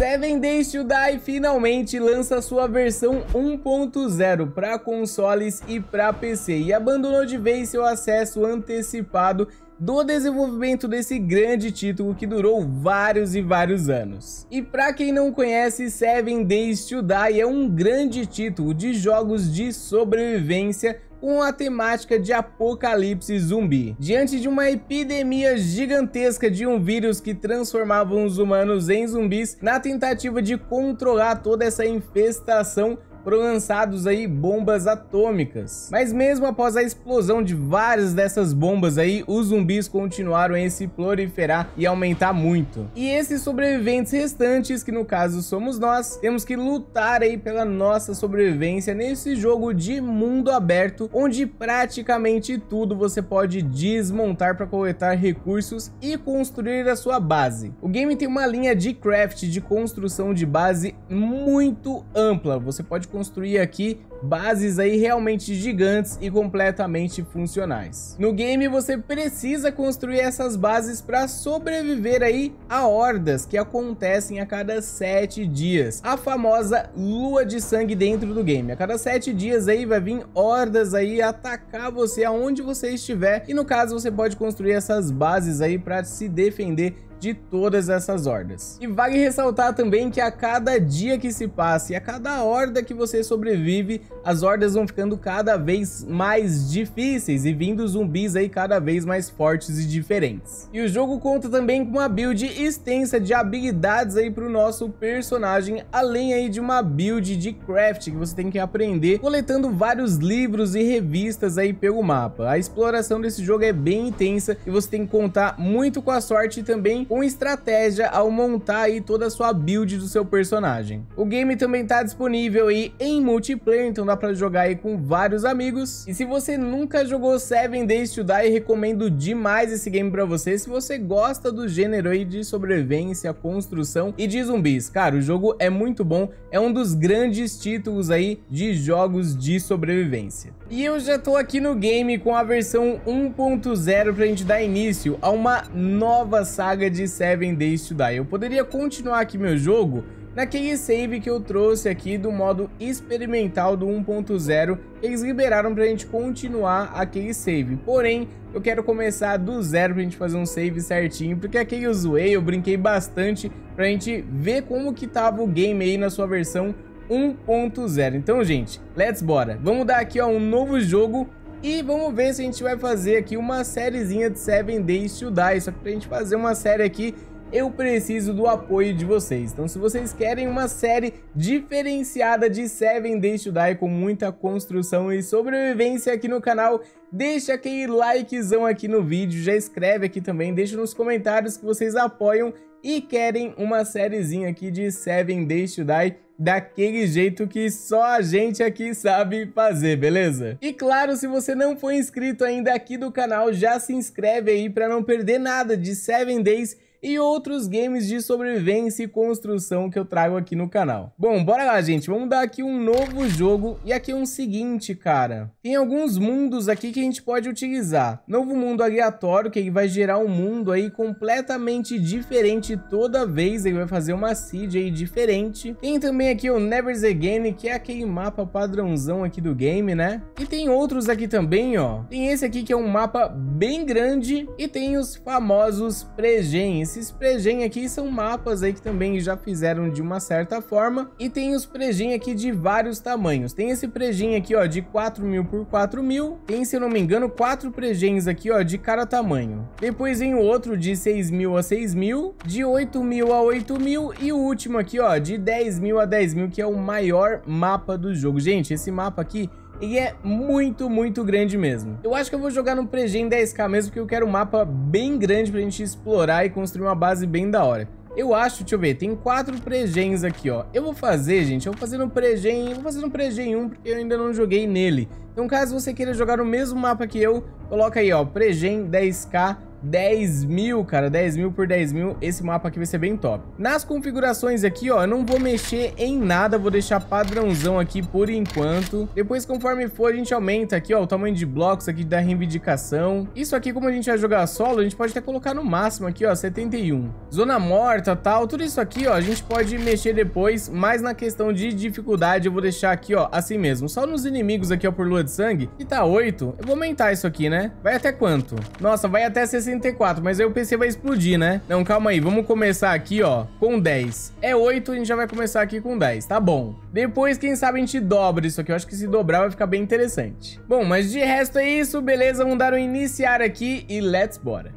Seven Days to Die finalmente lança sua versão 1.0 para consoles e para PC e abandonou de vez seu acesso antecipado do desenvolvimento desse grande título que durou vários e vários anos. E para quem não conhece, Seven Days to Die é um grande título de jogos de sobrevivência com a temática de apocalipse zumbi. Diante de uma epidemia gigantesca de um vírus que transformava os humanos em zumbis, na tentativa de controlar toda essa infestação foram lançados aí bombas atômicas. Mas mesmo após a explosão de várias dessas bombas aí, os zumbis continuaram a se proliferar e aumentar muito. E esses sobreviventes restantes, que no caso somos nós, temos que lutar aí pela nossa sobrevivência nesse jogo de mundo aberto, onde praticamente tudo você pode desmontar para coletar recursos e construir a sua base. O game tem uma linha de craft de construção de base muito ampla. Você pode construir aqui bases aí realmente gigantes e completamente funcionais. No game você precisa construir essas bases para sobreviver aí a hordas que acontecem a cada sete dias. A famosa lua de sangue dentro do game. A cada sete dias aí vai vir hordas aí atacar você aonde você estiver e no caso você pode construir essas bases aí para se defender de todas essas hordas. E vale ressaltar também que a cada dia que se passa e a cada horda que você sobrevive, as hordas vão ficando cada vez mais difíceis e vindo zumbis aí cada vez mais fortes e diferentes. E o jogo conta também com uma build extensa de habilidades aí para o nosso personagem, além aí de uma build de craft que você tem que aprender coletando vários livros e revistas aí pelo mapa. A exploração desse jogo é bem intensa e você tem que contar muito com a sorte e também com estratégia ao montar aí toda a sua build do seu personagem. O game também está disponível aí em multiplayer, então dá para jogar aí com vários amigos. E se você nunca jogou Seven Days to Die, recomendo demais esse game para você, se você gosta do gênero aí de sobrevivência, construção e de zumbis. Cara, o jogo é muito bom, é um dos grandes títulos aí de jogos de sobrevivência. E eu já tô aqui no game com a versão 1.0 para a gente dar início a uma nova saga de de Seven Days to Die. Eu poderia continuar aqui meu jogo naquele save que eu trouxe aqui do modo experimental do 1.0, eles liberaram pra gente continuar aquele save. Porém, eu quero começar do zero pra gente fazer um save certinho, porque aquele eu zoei, eu brinquei bastante pra gente ver como que tava o game aí na sua versão 1.0. Então, gente, let's bora. Vamos dar aqui ó, um novo jogo e vamos ver se a gente vai fazer aqui uma sériezinha de 7 Days to Die. Só que pra gente fazer uma série aqui, eu preciso do apoio de vocês. Então se vocês querem uma série diferenciada de 7 Days to Die com muita construção e sobrevivência aqui no canal, deixa aquele likezão aqui no vídeo, já escreve aqui também, deixa nos comentários que vocês apoiam e querem uma sériezinha aqui de 7 Days to Die daquele jeito que só a gente aqui sabe fazer, beleza? E claro, se você não foi inscrito ainda aqui do canal, já se inscreve aí para não perder nada de 7 Days e outros games de sobrevivência e construção que eu trago aqui no canal. Bom, bora lá, gente. Vamos dar aqui um novo jogo. E aqui é um seguinte, cara. Tem alguns mundos aqui que a gente pode utilizar. Novo mundo aleatório, que ele vai gerar um mundo aí completamente diferente toda vez. Ele vai fazer uma seed aí diferente. Tem também aqui o Never Again, que é aquele mapa padrãozão aqui do game, né? E tem outros aqui também, ó. Tem esse aqui que é um mapa bem grande. E tem os famosos pregens esses pregen aqui são mapas aí que também já fizeram de uma certa forma. E tem os pregen aqui de vários tamanhos. Tem esse pregen aqui, ó, de 4.000 por 4.000. Tem, se eu não me engano, quatro pregens aqui, ó, de cada tamanho. Depois vem o outro de 6.000 a 6.000, de 8.000 a 8.000 e o último aqui, ó, de 10.000 a 10.000, que é o maior mapa do jogo. Gente, esse mapa aqui e é muito, muito grande mesmo. Eu acho que eu vou jogar no Pregen 10k mesmo, porque eu quero um mapa bem grande pra gente explorar e construir uma base bem da hora. Eu acho, deixa eu ver, tem quatro pregens aqui, ó. Eu vou fazer, gente, eu vou fazer no pregen, vou fazer no pregen 1, porque eu ainda não joguei nele. Então, caso você queira jogar no mesmo mapa que eu, coloca aí, ó, pregen 10k 10 mil, cara, 10 mil por 10 mil, esse mapa aqui vai ser bem top. Nas configurações aqui, ó, eu não vou mexer em nada, vou deixar padrãozão aqui por enquanto. Depois, conforme for, a gente aumenta aqui, ó, o tamanho de blocos aqui da reivindicação. Isso aqui, como a gente vai jogar solo, a gente pode até colocar no máximo aqui, ó, 71. Zona morta, tal, tudo isso aqui, ó, a gente pode mexer depois, mas na questão de dificuldade eu vou deixar aqui, ó, assim mesmo. Só nos inimigos aqui, ó, por lua de sangue, que tá 8, eu vou aumentar isso aqui, né? Vai até quanto? Nossa, vai até 60 64, mas aí o PC vai explodir, né? Não, calma aí, vamos começar aqui, ó, com 10. É 8, a gente já vai começar aqui com 10, tá bom. Depois, quem sabe, a gente dobra isso aqui. Eu acho que se dobrar vai ficar bem interessante. Bom, mas de resto é isso, beleza? Vamos dar um iniciar aqui e let's bora.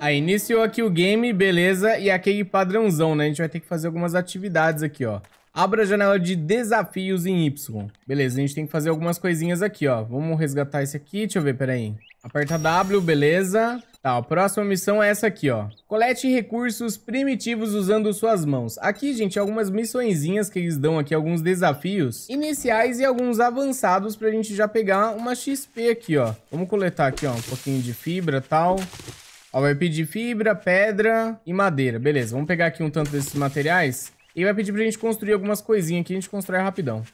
Aí, iniciou aqui o game, beleza? E aquele padrãozão, né? A gente vai ter que fazer algumas atividades aqui, ó. Abra a janela de desafios em Y. Beleza, a gente tem que fazer algumas coisinhas aqui, ó. Vamos resgatar esse aqui. Deixa eu ver, peraí. Aperta W, beleza. Tá, a próxima missão é essa aqui, ó. Colete recursos primitivos usando suas mãos. Aqui, gente, algumas missõezinhas que eles dão aqui, alguns desafios iniciais e alguns avançados pra gente já pegar uma XP aqui, ó. Vamos coletar aqui, ó, um pouquinho de fibra e tal. Ó, vai pedir fibra, pedra e madeira. Beleza, vamos pegar aqui um tanto desses materiais. E vai pedir pra gente construir algumas coisinhas aqui, a gente constrói rapidão.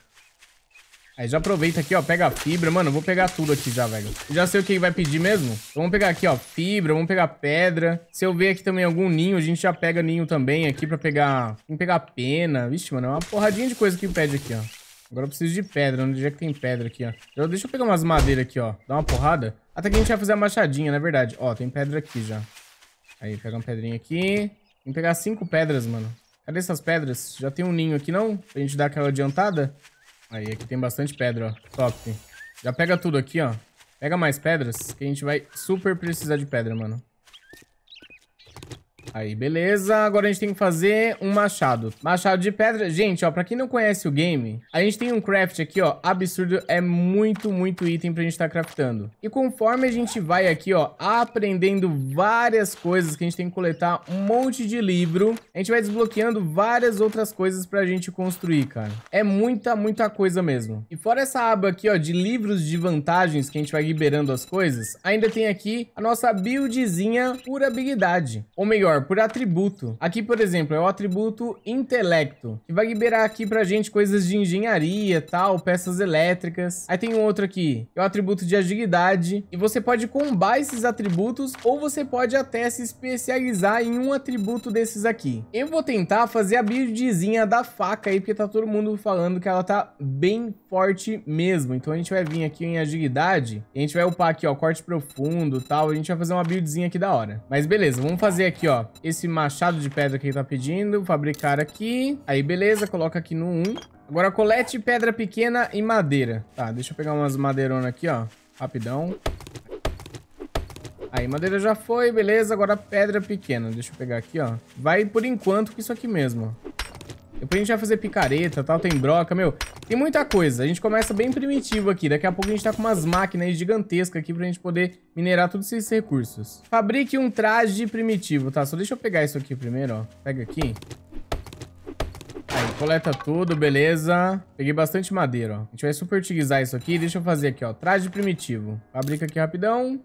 Aí já aproveita aqui, ó, pega a fibra. Mano, eu vou pegar tudo aqui já, velho. já sei o que vai pedir mesmo. Então, vamos pegar aqui, ó, fibra, vamos pegar pedra. Se eu ver aqui também algum ninho, a gente já pega ninho também aqui pra pegar... Tem que pegar pena. Vixe, mano, é uma porradinha de coisa que pede aqui, ó. Agora eu preciso de pedra. Onde é que tem pedra aqui, ó? Eu, deixa eu pegar umas madeiras aqui, ó. Dá uma porrada. Até que a gente vai fazer a machadinha, na é verdade. Ó, tem pedra aqui já. Aí, pega uma pedrinha aqui. Tem que pegar cinco pedras, mano. Cadê essas pedras? Já tem um ninho aqui, não? Pra gente dar aquela adiantada? Aí, aqui tem bastante pedra, ó. Top. Já pega tudo aqui, ó. Pega mais pedras, que a gente vai super precisar de pedra, mano. Aí, beleza. Agora a gente tem que fazer um machado. Machado de pedra. Gente, ó, pra quem não conhece o game, a gente tem um craft aqui, ó, absurdo. É muito, muito item pra gente tá craftando. E conforme a gente vai aqui, ó, aprendendo várias coisas que a gente tem que coletar um monte de livro, a gente vai desbloqueando várias outras coisas pra gente construir, cara. É muita, muita coisa mesmo. E fora essa aba aqui, ó, de livros de vantagens que a gente vai liberando as coisas, ainda tem aqui a nossa buildzinha por habilidade. Ou melhor, por atributo. Aqui, por exemplo, é o atributo intelecto, que vai liberar aqui pra gente coisas de engenharia, tal, peças elétricas. Aí tem um outro aqui, que é o atributo de agilidade. E você pode combar esses atributos ou você pode até se especializar em um atributo desses aqui. Eu vou tentar fazer a buildzinha da faca aí, porque tá todo mundo falando que ela tá bem forte mesmo. Então a gente vai vir aqui em agilidade a gente vai upar aqui, ó, corte profundo tal. A gente vai fazer uma buildzinha aqui da hora. Mas beleza, vamos fazer aqui, ó esse machado de pedra que ele tá pedindo. Fabricar aqui. Aí, beleza. Coloca aqui no 1. Agora colete pedra pequena e madeira. Tá, deixa eu pegar umas madeironas aqui, ó. Rapidão. Aí, madeira já foi, beleza. Agora pedra pequena. Deixa eu pegar aqui, ó. Vai por enquanto com isso aqui mesmo. Depois a gente vai fazer picareta tal, tem broca, meu. Tem muita coisa. A gente começa bem primitivo aqui. Daqui a pouco a gente tá com umas máquinas gigantescas aqui pra gente poder minerar todos esses recursos. Fabrique um traje primitivo. Tá, só deixa eu pegar isso aqui primeiro, ó. Pega aqui. Aí, coleta tudo, beleza. Peguei bastante madeira, ó. A gente vai super utilizar isso aqui. Deixa eu fazer aqui, ó. Traje primitivo. Fabrica aqui rapidão.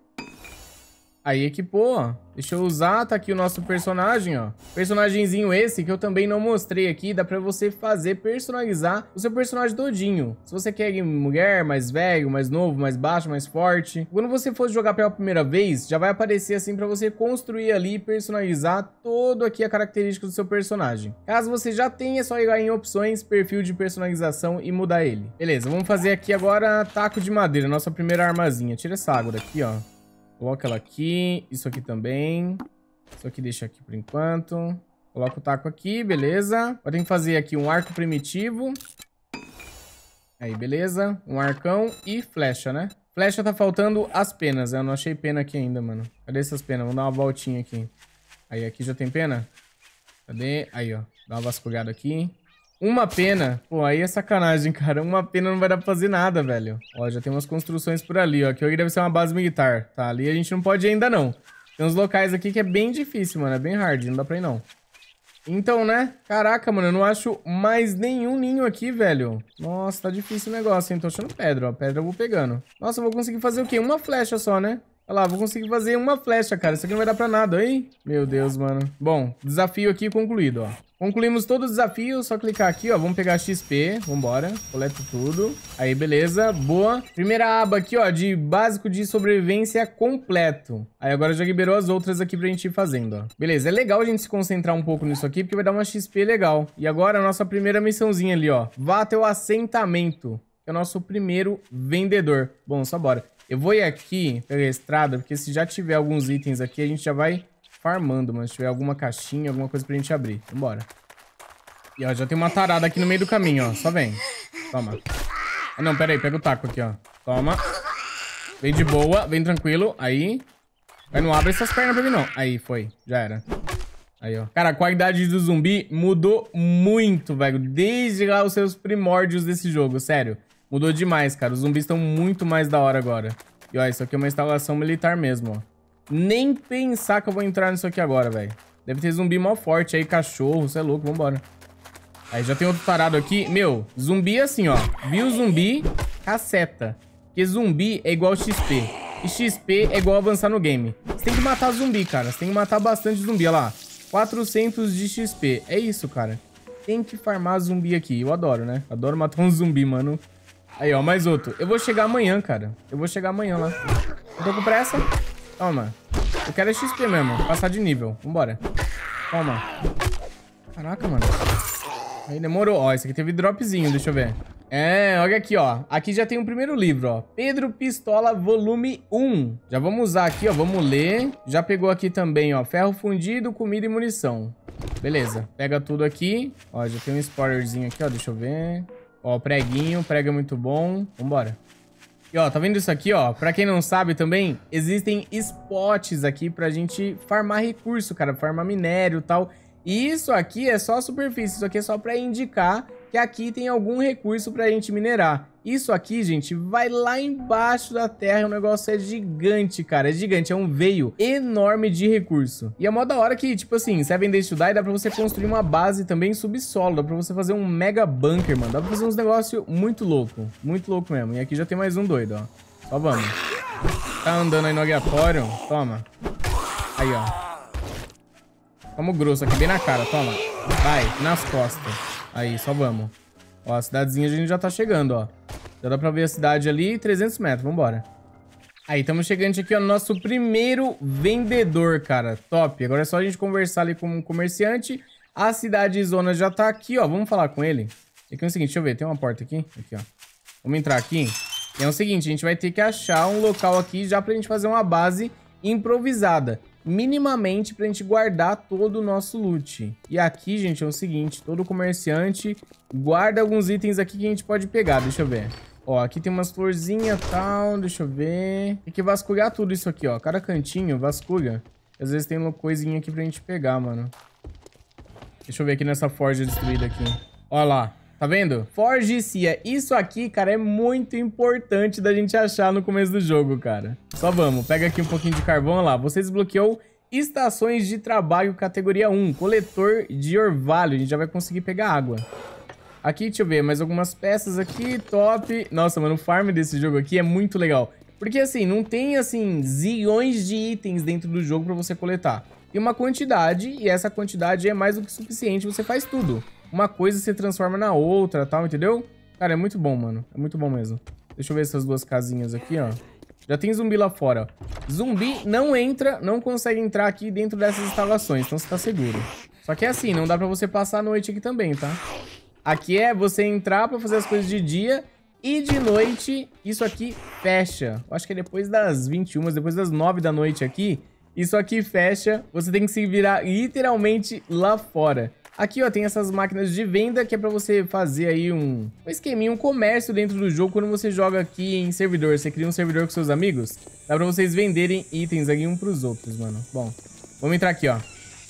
Aí equipou, é Deixa eu usar, tá aqui o nosso personagem, ó. Personagemzinho esse que eu também não mostrei aqui. Dá pra você fazer, personalizar o seu personagem todinho. Se você quer mulher, mais velho, mais novo, mais baixo, mais forte. Quando você for jogar pela primeira vez, já vai aparecer assim pra você construir ali e personalizar todo aqui a característica do seu personagem. Caso você já tenha, é só ir lá em opções, perfil de personalização e mudar ele. Beleza, vamos fazer aqui agora taco de madeira, nossa primeira armazinha. Tira essa água daqui, ó. Coloca ela aqui. Isso aqui também. Isso aqui deixa aqui por enquanto. Coloca o taco aqui, beleza. Agora tem que fazer aqui um arco primitivo. Aí, beleza. Um arcão e flecha, né? Flecha tá faltando as penas. Né? Eu não achei pena aqui ainda, mano. Cadê essas penas? Vamos dar uma voltinha aqui. Aí, aqui já tem pena? Cadê? Aí, ó. Dá uma vasculhada aqui. Uma pena. Pô, aí é sacanagem, cara. Uma pena não vai dar pra fazer nada, velho. Ó, já tem umas construções por ali, ó. Aqui deve ser uma base militar, tá? Ali a gente não pode ir ainda, não. Tem uns locais aqui que é bem difícil, mano. É bem hard, não dá pra ir, não. Então, né? Caraca, mano, eu não acho mais nenhum ninho aqui, velho. Nossa, tá difícil o negócio, hein? Tô achando pedra, ó. Pedra eu vou pegando. Nossa, eu vou conseguir fazer o quê? Uma flecha só, né? Olha lá, vou conseguir fazer uma flecha, cara. Isso aqui não vai dar pra nada, hein? Meu Deus, mano. Bom, desafio aqui concluído, ó. Concluímos todos os desafios, só clicar aqui, ó. Vamos pegar XP, vambora. Coleto tudo. Aí, beleza, boa. Primeira aba aqui, ó, de básico de sobrevivência completo. Aí agora já liberou as outras aqui pra gente ir fazendo, ó. Beleza, é legal a gente se concentrar um pouco nisso aqui, porque vai dar uma XP legal. E agora a nossa primeira missãozinha ali, ó. Vá até o assentamento. Que é o nosso primeiro vendedor. Bom, só bora. Eu vou ir aqui pela estrada, porque se já tiver alguns itens aqui, a gente já vai farmando, mano. Se tiver alguma caixinha, alguma coisa pra gente abrir. Vambora. E, ó, já tem uma tarada aqui no meio do caminho, ó. Só vem. Toma. Ah, não, pera aí. Pega o taco aqui, ó. Toma. Vem de boa. Vem tranquilo. Aí. Mas não abre essas pernas pra mim, não. Aí, foi. Já era. Aí, ó. Cara, a qualidade do zumbi mudou muito, velho. Desde lá os seus primórdios desse jogo, sério. Mudou demais, cara. Os zumbis estão muito mais da hora agora. E, ó, isso aqui é uma instalação militar mesmo, ó. Nem pensar que eu vou entrar nisso aqui agora, velho. Deve ter zumbi mó forte aí, cachorro. Você é louco, vambora. Aí já tem outro parado aqui. Meu, zumbi é assim, ó. Viu zumbi, caceta. Porque zumbi é igual XP. E XP é igual avançar no game. Você tem que matar zumbi, cara. Você tem que matar bastante zumbi, olha lá. 400 de XP. É isso, cara. Tem que farmar zumbi aqui. Eu adoro, né? Adoro matar um zumbi, mano. Aí, ó, mais outro. Eu vou chegar amanhã, cara. Eu vou chegar amanhã lá. Eu tô com pressa. Toma. Eu quero é XP mesmo. Passar de nível. Vambora. Toma. Caraca, mano. Aí demorou. Ó, esse aqui teve dropzinho, deixa eu ver. É, olha aqui, ó. Aqui já tem o um primeiro livro, ó. Pedro Pistola, volume 1. Já vamos usar aqui, ó. Vamos ler. Já pegou aqui também, ó. Ferro fundido, comida e munição. Beleza. Pega tudo aqui. Ó, já tem um spoilerzinho aqui, ó. Deixa eu ver. Ó, preguinho, prega é muito bom. Vambora. E ó, tá vendo isso aqui, ó? Pra quem não sabe também, existem spots aqui pra gente farmar recurso, cara, farmar minério e tal. E isso aqui é só superfície, isso aqui é só pra indicar que aqui tem algum recurso pra gente minerar. Isso aqui, gente, vai lá embaixo da terra. O negócio é gigante, cara. É gigante. É um veio enorme de recurso. E é mó da hora que, tipo assim, Seven é Days to Die dá pra você construir uma base também subsolo. Dá pra você fazer um mega bunker, mano. Dá pra fazer uns negócios muito louco. Muito louco mesmo. E aqui já tem mais um doido, ó. Só vamos. Tá andando aí no aleatório. Toma. Aí, ó. Vamos grosso aqui, bem na cara. Toma. Vai, nas costas. Aí, só vamos. Ó, a cidadezinha a gente já tá chegando, ó. Já dá pra ver a cidade ali, 300 metros, vambora. Aí, estamos chegando aqui, ó, no nosso primeiro vendedor, cara. Top. Agora é só a gente conversar ali com um comerciante. A cidade e zona já tá aqui, ó. Vamos falar com ele. Aqui é, é o seguinte, deixa eu ver, tem uma porta aqui? Aqui, ó. Vamos entrar aqui. E é o seguinte, a gente vai ter que achar um local aqui já pra gente fazer uma base improvisada minimamente para a gente guardar todo o nosso loot. E aqui, gente, é o seguinte, todo comerciante guarda alguns itens aqui que a gente pode pegar, deixa eu ver. Ó, aqui tem umas florzinhas e tal, deixa eu ver. Tem que vasculhar tudo isso aqui, ó, cada cantinho vasculha. Às vezes tem uma coisinha aqui pra gente pegar, mano. Deixa eu ver aqui nessa forja destruída aqui. Ó lá, Tá vendo? Forge Cia. É isso aqui, cara, é muito importante da gente achar no começo do jogo, cara. Só vamos. Pega aqui um pouquinho de carvão lá. Você desbloqueou estações de trabalho categoria 1. Coletor de orvalho. A gente já vai conseguir pegar água. Aqui, deixa eu ver. Mais algumas peças aqui. Top. Nossa, mano, o farm desse jogo aqui é muito legal. Porque, assim, não tem, assim, zilhões de itens dentro do jogo pra você coletar. Tem uma quantidade, e essa quantidade é mais do que suficiente. Você faz tudo uma coisa se transforma na outra e tal, entendeu? Cara, é muito bom, mano. É muito bom mesmo. Deixa eu ver essas duas casinhas aqui, ó. Já tem zumbi lá fora. Zumbi não entra, não consegue entrar aqui dentro dessas instalações, então você tá seguro. Só que é assim, não dá pra você passar a noite aqui também, tá? Aqui é você entrar pra fazer as coisas de dia e de noite isso aqui fecha. Eu acho que é depois das 21, depois das 9 da noite aqui, isso aqui fecha, você tem que se virar literalmente lá fora. Aqui, ó, tem essas máquinas de venda que é pra você fazer aí um, um esqueminha, um comércio dentro do jogo quando você joga aqui em servidor. Você cria um servidor com seus amigos, dá pra vocês venderem itens aqui um pros outros, mano. Bom, vamos entrar aqui, ó.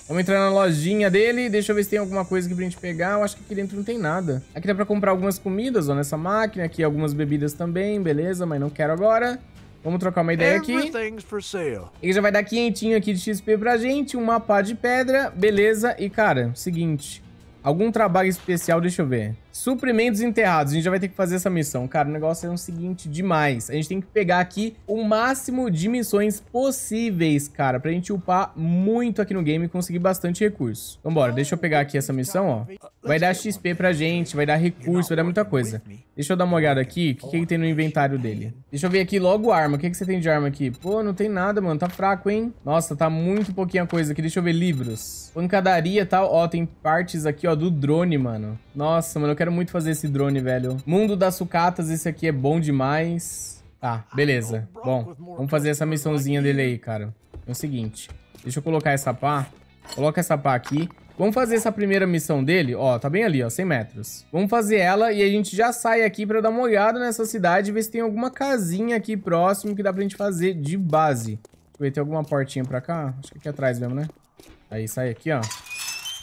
Vamos entrar na lojinha dele, deixa eu ver se tem alguma coisa aqui pra gente pegar. Eu acho que aqui dentro não tem nada. Aqui dá pra comprar algumas comidas, ó, nessa máquina. Aqui algumas bebidas também, beleza, mas não quero agora. Vamos trocar uma ideia aqui. Ele já vai dar quentinho aqui de XP pra gente, um mapa de pedra, beleza. E, cara, seguinte, algum trabalho especial, deixa eu ver. Suprimentos enterrados. A gente já vai ter que fazer essa missão. Cara, o negócio é o seguinte demais. A gente tem que pegar aqui o máximo de missões possíveis, cara, pra gente upar muito aqui no game e conseguir bastante recurso. Vambora, deixa eu pegar aqui essa missão, ó. Vai dar XP pra gente, vai dar recurso, vai dar muita coisa. Deixa eu dar uma olhada aqui, o que, que tem no inventário dele. Deixa eu ver aqui logo arma. O que, que você tem de arma aqui? Pô, não tem nada, mano. Tá fraco, hein? Nossa, tá muito pouquinha coisa aqui. Deixa eu ver livros. Pancadaria e tal. Ó, tem partes aqui, ó, do drone, mano. Nossa, mano, eu quero quero muito fazer esse drone, velho. Mundo das sucatas, esse aqui é bom demais. Tá, beleza. Bom, vamos fazer essa missãozinha dele aí, cara. É o seguinte, deixa eu colocar essa pá. Coloca essa pá aqui. Vamos fazer essa primeira missão dele, ó, tá bem ali, ó, 100 metros. Vamos fazer ela e a gente já sai aqui pra dar uma olhada nessa cidade e ver se tem alguma casinha aqui próximo que dá pra gente fazer de base. Deixa eu ver, tem alguma portinha pra cá? Acho que aqui atrás mesmo, né? Aí, sai aqui, ó.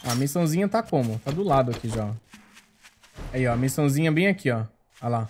Ah, a missãozinha tá como? Tá do lado aqui já, ó. Aí, ó. Missãozinha bem aqui, ó. Olha lá.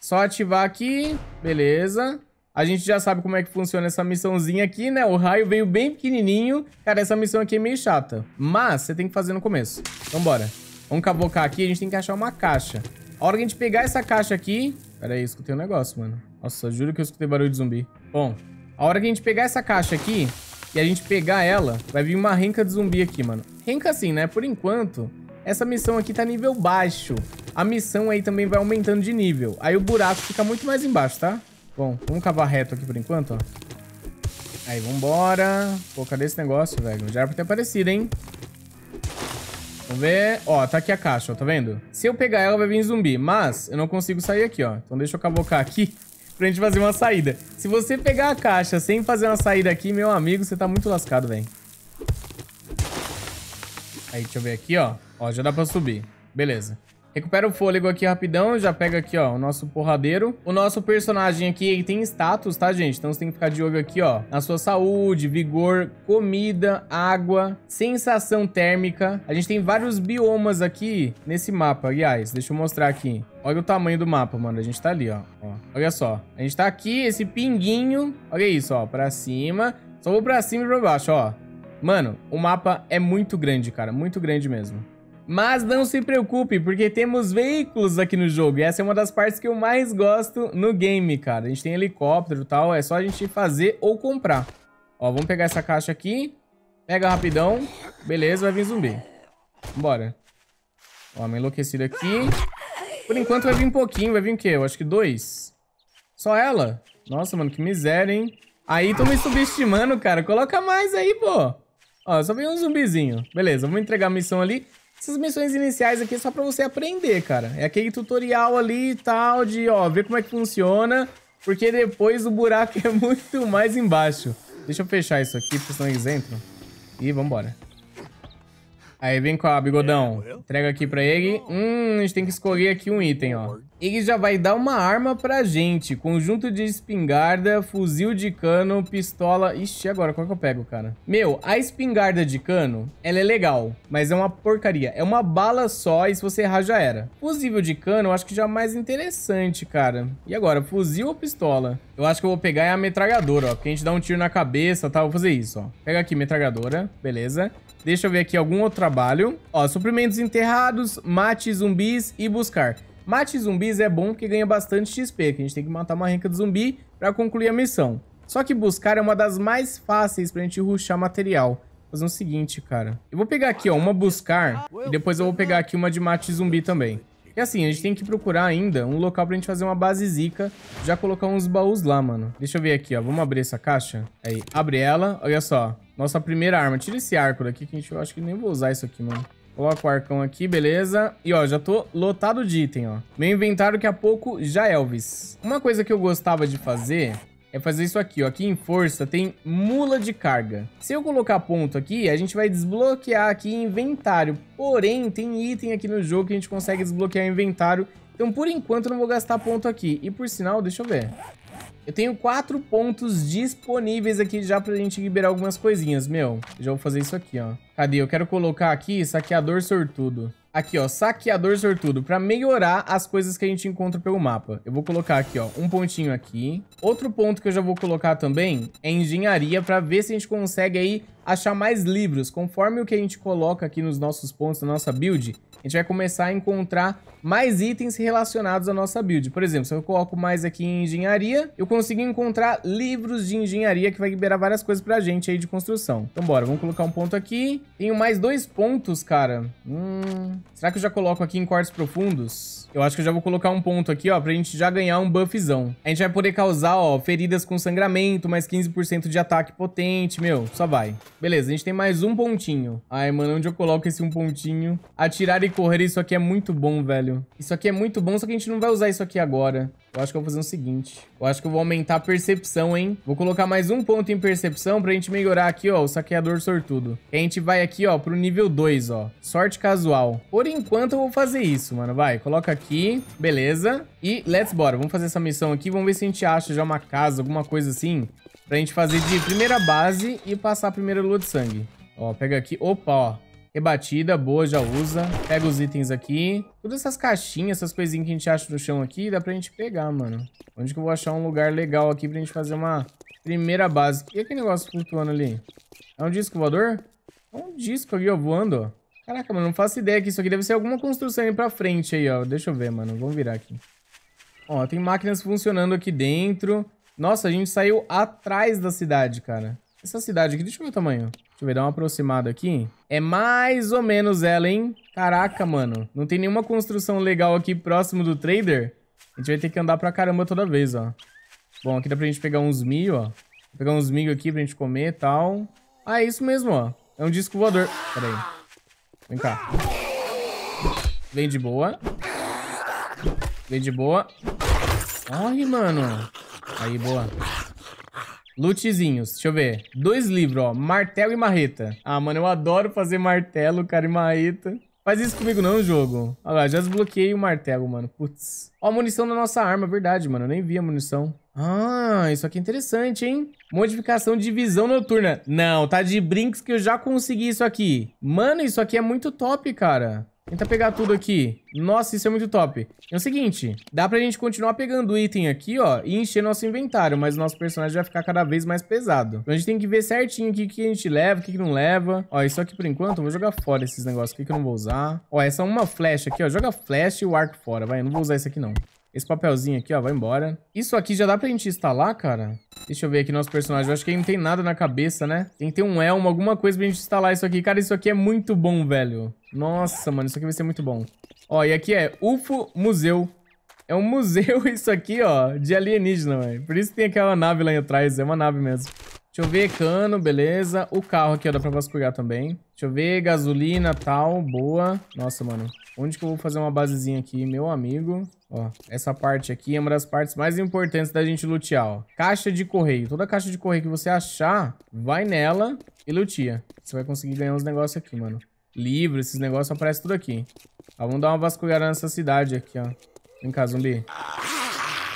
Só ativar aqui. Beleza. A gente já sabe como é que funciona essa missãozinha aqui, né? O raio veio bem pequenininho. Cara, essa missão aqui é meio chata. Mas você tem que fazer no começo. Então, bora. Vamos cavocar aqui. A gente tem que achar uma caixa. A hora que a gente pegar essa caixa aqui... Pera aí, escutei um negócio, mano. Nossa, juro que eu escutei barulho de zumbi. Bom, a hora que a gente pegar essa caixa aqui... E a gente pegar ela, vai vir uma renca de zumbi aqui, mano. Renca assim, né? Por enquanto, essa missão aqui tá nível baixo. A missão aí também vai aumentando de nível. Aí o buraco fica muito mais embaixo, tá? Bom, vamos cavar reto aqui por enquanto, ó. Aí, vambora. Pô, cadê esse negócio, velho? Já era pra ter aparecido, hein? Vamos ver. Ó, tá aqui a caixa, ó, tá vendo? Se eu pegar ela, vai vir zumbi. Mas eu não consigo sair aqui, ó. Então deixa eu cavocar aqui pra gente fazer uma saída. Se você pegar a caixa sem fazer uma saída aqui, meu amigo, você tá muito lascado, velho. Aí, deixa eu ver aqui, ó. Ó, já dá pra subir. Beleza. Recupera o fôlego aqui rapidão, já pega aqui, ó, o nosso porradeiro. O nosso personagem aqui, ele tem status, tá, gente? Então você tem que ficar de olho aqui, ó, na sua saúde, vigor, comida, água, sensação térmica. A gente tem vários biomas aqui nesse mapa, aliás, deixa eu mostrar aqui. Olha o tamanho do mapa, mano, a gente tá ali, ó. ó. Olha só, a gente tá aqui, esse pinguinho, olha isso, ó, pra cima. Só vou pra cima e pra baixo, ó. Mano, o mapa é muito grande, cara, muito grande mesmo. Mas não se preocupe, porque temos veículos aqui no jogo. E essa é uma das partes que eu mais gosto no game, cara. A gente tem helicóptero e tal, é só a gente fazer ou comprar. Ó, vamos pegar essa caixa aqui. Pega rapidão. Beleza, vai vir zumbi. Bora. Ó, uma enlouquecida aqui. Por enquanto vai vir um pouquinho. Vai vir o quê? Eu acho que dois. Só ela? Nossa, mano, que miséria, hein? Aí tô me subestimando, cara. Coloca mais aí, pô. Ó, só veio um zumbizinho. Beleza, vamos entregar a missão ali essas missões iniciais aqui é só pra você aprender, cara. É aquele tutorial ali e tal de, ó, ver como é que funciona, porque depois o buraco é muito mais embaixo. Deixa eu fechar isso aqui, porque senão eles entram. E vambora. Aí, vem com a bigodão. É, Entrega aqui pra ele. Hum, a gente tem que escolher aqui um item, ó. Ele já vai dar uma arma pra gente. Conjunto de espingarda, fuzil de cano, pistola... Ixi, agora qual que eu pego, cara? Meu, a espingarda de cano, ela é legal, mas é uma porcaria. É uma bala só e se você errar já era. Fusível de cano eu acho que já é mais interessante, cara. E agora, fuzil ou pistola? Eu acho que eu vou pegar é a metralhadora, ó. Porque a gente dá um tiro na cabeça, tá? Vou fazer isso, ó. Pega aqui, metralhadora. Beleza. Deixa eu ver aqui algum outro trabalho. Ó, suprimentos enterrados, mate zumbis e buscar. Mate zumbis é bom porque ganha bastante XP, que a gente tem que matar uma renca de zumbi para concluir a missão. Só que buscar é uma das mais fáceis pra gente ruxar material. fazer o seguinte, cara. Eu vou pegar aqui, ó, uma buscar e depois eu vou pegar aqui uma de mate zumbi também. E assim, a gente tem que procurar ainda um local pra gente fazer uma base zica, já colocar uns baús lá, mano. Deixa eu ver aqui, ó. Vamos abrir essa caixa? Aí, abre ela. Olha só. Nossa primeira arma. Tira esse arco daqui que a gente... Eu acho que nem vou usar isso aqui, mano. Coloca o arcão aqui, beleza. E, ó, já tô lotado de item, ó. Meu inventário daqui a pouco já é Elvis. Uma coisa que eu gostava de fazer é fazer isso aqui, ó. Aqui em força tem mula de carga. Se eu colocar ponto aqui, a gente vai desbloquear aqui inventário. Porém, tem item aqui no jogo que a gente consegue desbloquear inventário. Então, por enquanto, eu não vou gastar ponto aqui. E, por sinal, deixa eu ver. Eu tenho quatro pontos disponíveis aqui já pra gente liberar algumas coisinhas, meu. Já vou fazer isso aqui, ó. Cadê? Eu quero colocar aqui saqueador sortudo. Aqui, ó, saqueador sortudo, pra melhorar as coisas que a gente encontra pelo mapa. Eu vou colocar aqui, ó, um pontinho aqui. Outro ponto que eu já vou colocar também é engenharia, pra ver se a gente consegue aí achar mais livros. Conforme o que a gente coloca aqui nos nossos pontos da nossa build, a gente vai começar a encontrar mais itens relacionados à nossa build. Por exemplo, se eu coloco mais aqui em engenharia, eu consigo encontrar livros de engenharia que vai liberar várias coisas pra gente aí de construção. Então bora, vamos colocar um ponto aqui. Tenho mais dois pontos, cara. Hum... Será que eu já coloco aqui em cortes profundos? Eu acho que eu já vou colocar um ponto aqui, ó, pra gente já ganhar um buffzão. A gente vai poder causar, ó, feridas com sangramento, mais 15% de ataque potente, meu, só vai. Beleza, a gente tem mais um pontinho. Ai, mano, onde eu coloco esse um pontinho? Atirar e correr, isso aqui é muito bom, velho. Isso aqui é muito bom, só que a gente não vai usar isso aqui agora. Eu acho que eu vou fazer o seguinte. Eu acho que eu vou aumentar a percepção, hein? Vou colocar mais um ponto em percepção pra gente melhorar aqui, ó, o saqueador sortudo. E a gente vai aqui, ó, pro nível 2, ó. Sorte casual. Por enquanto eu vou fazer isso, mano. Vai, coloca aqui. Beleza. E let's bora. Vamos fazer essa missão aqui. Vamos ver se a gente acha já uma casa, alguma coisa assim. Pra gente fazer de primeira base e passar a primeira lua de sangue. Ó, pega aqui. Opa, ó. Rebatida, boa, já usa. Pega os itens aqui. Todas essas caixinhas, essas coisinhas que a gente acha no chão aqui, dá pra gente pegar, mano. Onde que eu vou achar um lugar legal aqui pra gente fazer uma primeira base? E aquele negócio flutuando ali? É um disco voador? É um disco ali, ó, voando, ó. Caraca, mano, não faço ideia que isso aqui deve ser alguma construção aí pra frente aí, ó. Deixa eu ver, mano. Vamos virar aqui. Ó, tem máquinas funcionando aqui dentro. Nossa, a gente saiu atrás da cidade, cara. Essa cidade aqui, deixa eu ver o tamanho. Deixa eu ver, dar uma aproximada aqui. É mais ou menos ela, hein? Caraca, mano. Não tem nenhuma construção legal aqui próximo do trader. A gente vai ter que andar pra caramba toda vez, ó. Bom, aqui dá pra gente pegar uns mil, ó. Vou pegar uns mil aqui pra gente comer e tal. Ah, é isso mesmo, ó. É um disco voador. Pera aí. Vem cá. Vem de boa. Vem de boa. Olha, mano. Aí, boa. Lutezinhos, deixa eu ver. Dois livros, ó. Martelo e marreta. Ah, mano, eu adoro fazer martelo, cara, e marreta. Faz isso comigo não, jogo. Olha lá, já desbloqueei o martelo, mano. Putz. Ó, a munição da nossa arma, é verdade, mano. Eu nem vi a munição. Ah, isso aqui é interessante, hein? Modificação de visão noturna. Não, tá de brinks que eu já consegui isso aqui. Mano, isso aqui é muito top, cara. Tenta pegar tudo aqui. Nossa, isso é muito top. É o seguinte, dá pra gente continuar pegando item aqui, ó, e encher nosso inventário, mas nosso personagem vai ficar cada vez mais pesado. Então a gente tem que ver certinho o que, que a gente leva, o que, que não leva. Ó, isso aqui por enquanto, eu vou jogar fora esses negócios aqui que eu não vou usar. Ó, essa é uma flecha aqui, ó. Joga flecha e o arco fora, vai. Eu não vou usar isso aqui, não. Esse papelzinho aqui, ó, vai embora. Isso aqui já dá pra gente instalar, cara? Deixa eu ver aqui nosso personagem. Eu acho que ele não tem nada na cabeça, né? Tem que ter um elmo, alguma coisa pra gente instalar isso aqui. Cara, isso aqui é muito bom, velho. Nossa, mano, isso aqui vai ser muito bom. Ó, e aqui é UFO Museu. É um museu isso aqui, ó, de alienígena, velho. Por isso que tem aquela nave lá atrás. É uma nave mesmo. Deixa eu ver cano, beleza. O carro aqui, ó, dá pra vasculhar também. Deixa eu ver gasolina, tal, boa. Nossa, mano. Onde que eu vou fazer uma basezinha aqui, meu amigo? Ó, essa parte aqui é uma das partes mais importantes da gente lutear, ó. Caixa de correio. Toda caixa de correio que você achar, vai nela e luteia. Você vai conseguir ganhar uns negócios aqui, mano. Livro, esses negócios aparecem tudo aqui. Ó, vamos dar uma vasculhada nessa cidade aqui, ó. Vem cá, zumbi.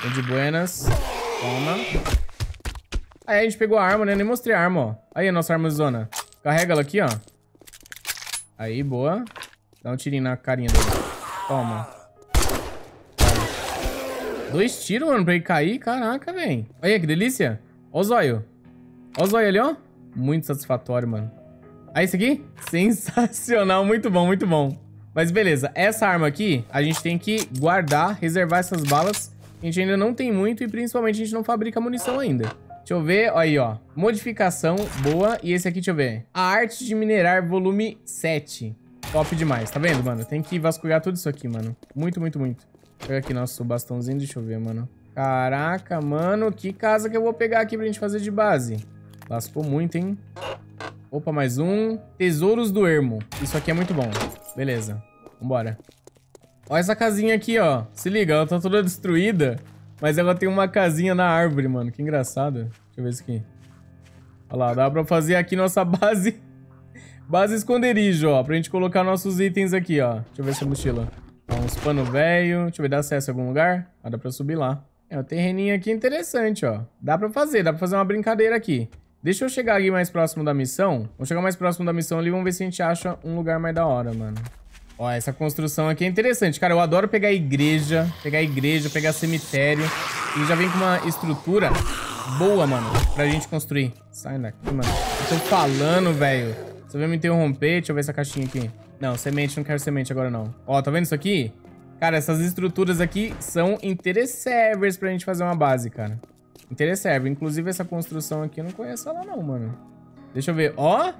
Vem de buenas. Toma. Aí a gente pegou a arma, né? Eu nem mostrei a arma, ó. Aí a nossa arma zona. Carrega ela aqui, ó. Aí, boa. Dá um tirinho na carinha dele. Toma. Dois tiros, mano, pra ele cair. Caraca, velho. Olha que delícia. Ó o zóio. Ó o zóio ali, ó. Muito satisfatório, mano. Aí esse aqui? Sensacional. Muito bom, muito bom. Mas beleza, essa arma aqui, a gente tem que guardar, reservar essas balas. A gente ainda não tem muito e principalmente a gente não fabrica munição ainda. Deixa eu ver, aí ó, modificação, boa, e esse aqui, deixa eu ver, a arte de minerar volume 7, top demais, tá vendo, mano? Tem que vasculhar tudo isso aqui, mano, muito, muito, muito. Pega aqui nosso bastãozinho, deixa eu ver, mano. Caraca, mano, que casa que eu vou pegar aqui pra gente fazer de base. Lascou muito, hein? Opa, mais um. Tesouros do Ermo. Isso aqui é muito bom. Beleza. Vambora. Ó essa casinha aqui, ó. Se liga, ela tá toda destruída. Mas ela tem uma casinha na árvore, mano. Que engraçado. Deixa eu ver isso aqui. Olha lá, dá pra fazer aqui nossa base... Base esconderijo, ó. Pra gente colocar nossos itens aqui, ó. Deixa eu ver essa mochila. Ó, uns pano velho. Deixa eu ver, dá acesso a algum lugar? Ah, dá pra subir lá. É, o terreninho aqui é interessante, ó. Dá pra fazer, dá pra fazer uma brincadeira aqui. Deixa eu chegar aqui mais próximo da missão. Vamos chegar mais próximo da missão ali, vamos ver se a gente acha um lugar mais da hora, mano. Ó, essa construção aqui é interessante. Cara, eu adoro pegar igreja, pegar igreja, pegar cemitério. E já vem com uma estrutura boa, mano, pra gente construir. Sai daqui, mano. Eu tô falando, velho. Você vai me interromper? Deixa eu ver essa caixinha aqui. Não, semente, não quero semente agora, não. Ó, tá vendo isso aqui? Cara, essas estruturas aqui são interesservers pra gente fazer uma base, cara. Interesserver. Inclusive, essa construção aqui eu não conheço ela não, mano. Deixa eu ver. Ó!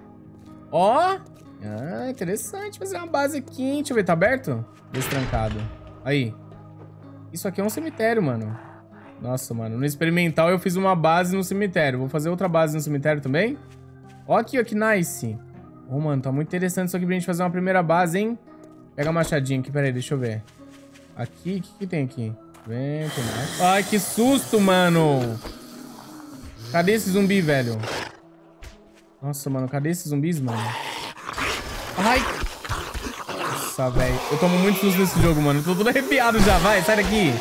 Ó! Ah, interessante fazer uma base aqui, hein? Deixa eu ver, tá aberto? Destrancado. Aí. Isso aqui é um cemitério, mano. Nossa, mano. No experimental eu fiz uma base no cemitério. Vou fazer outra base no cemitério também. Ó aqui, ó, que nice. Ô, oh, mano, tá muito interessante isso aqui pra gente fazer uma primeira base, hein? Pega a machadinha aqui, peraí, deixa eu ver. Aqui, o que, que tem aqui? Vem, mais. Ai, que susto, mano! Cadê esse zumbi, velho? Nossa, mano, cadê esses zumbis, mano? Ai. Nossa, velho. Eu tomo muito susto nesse jogo, mano. Eu tô todo arrepiado já. Vai, sai daqui.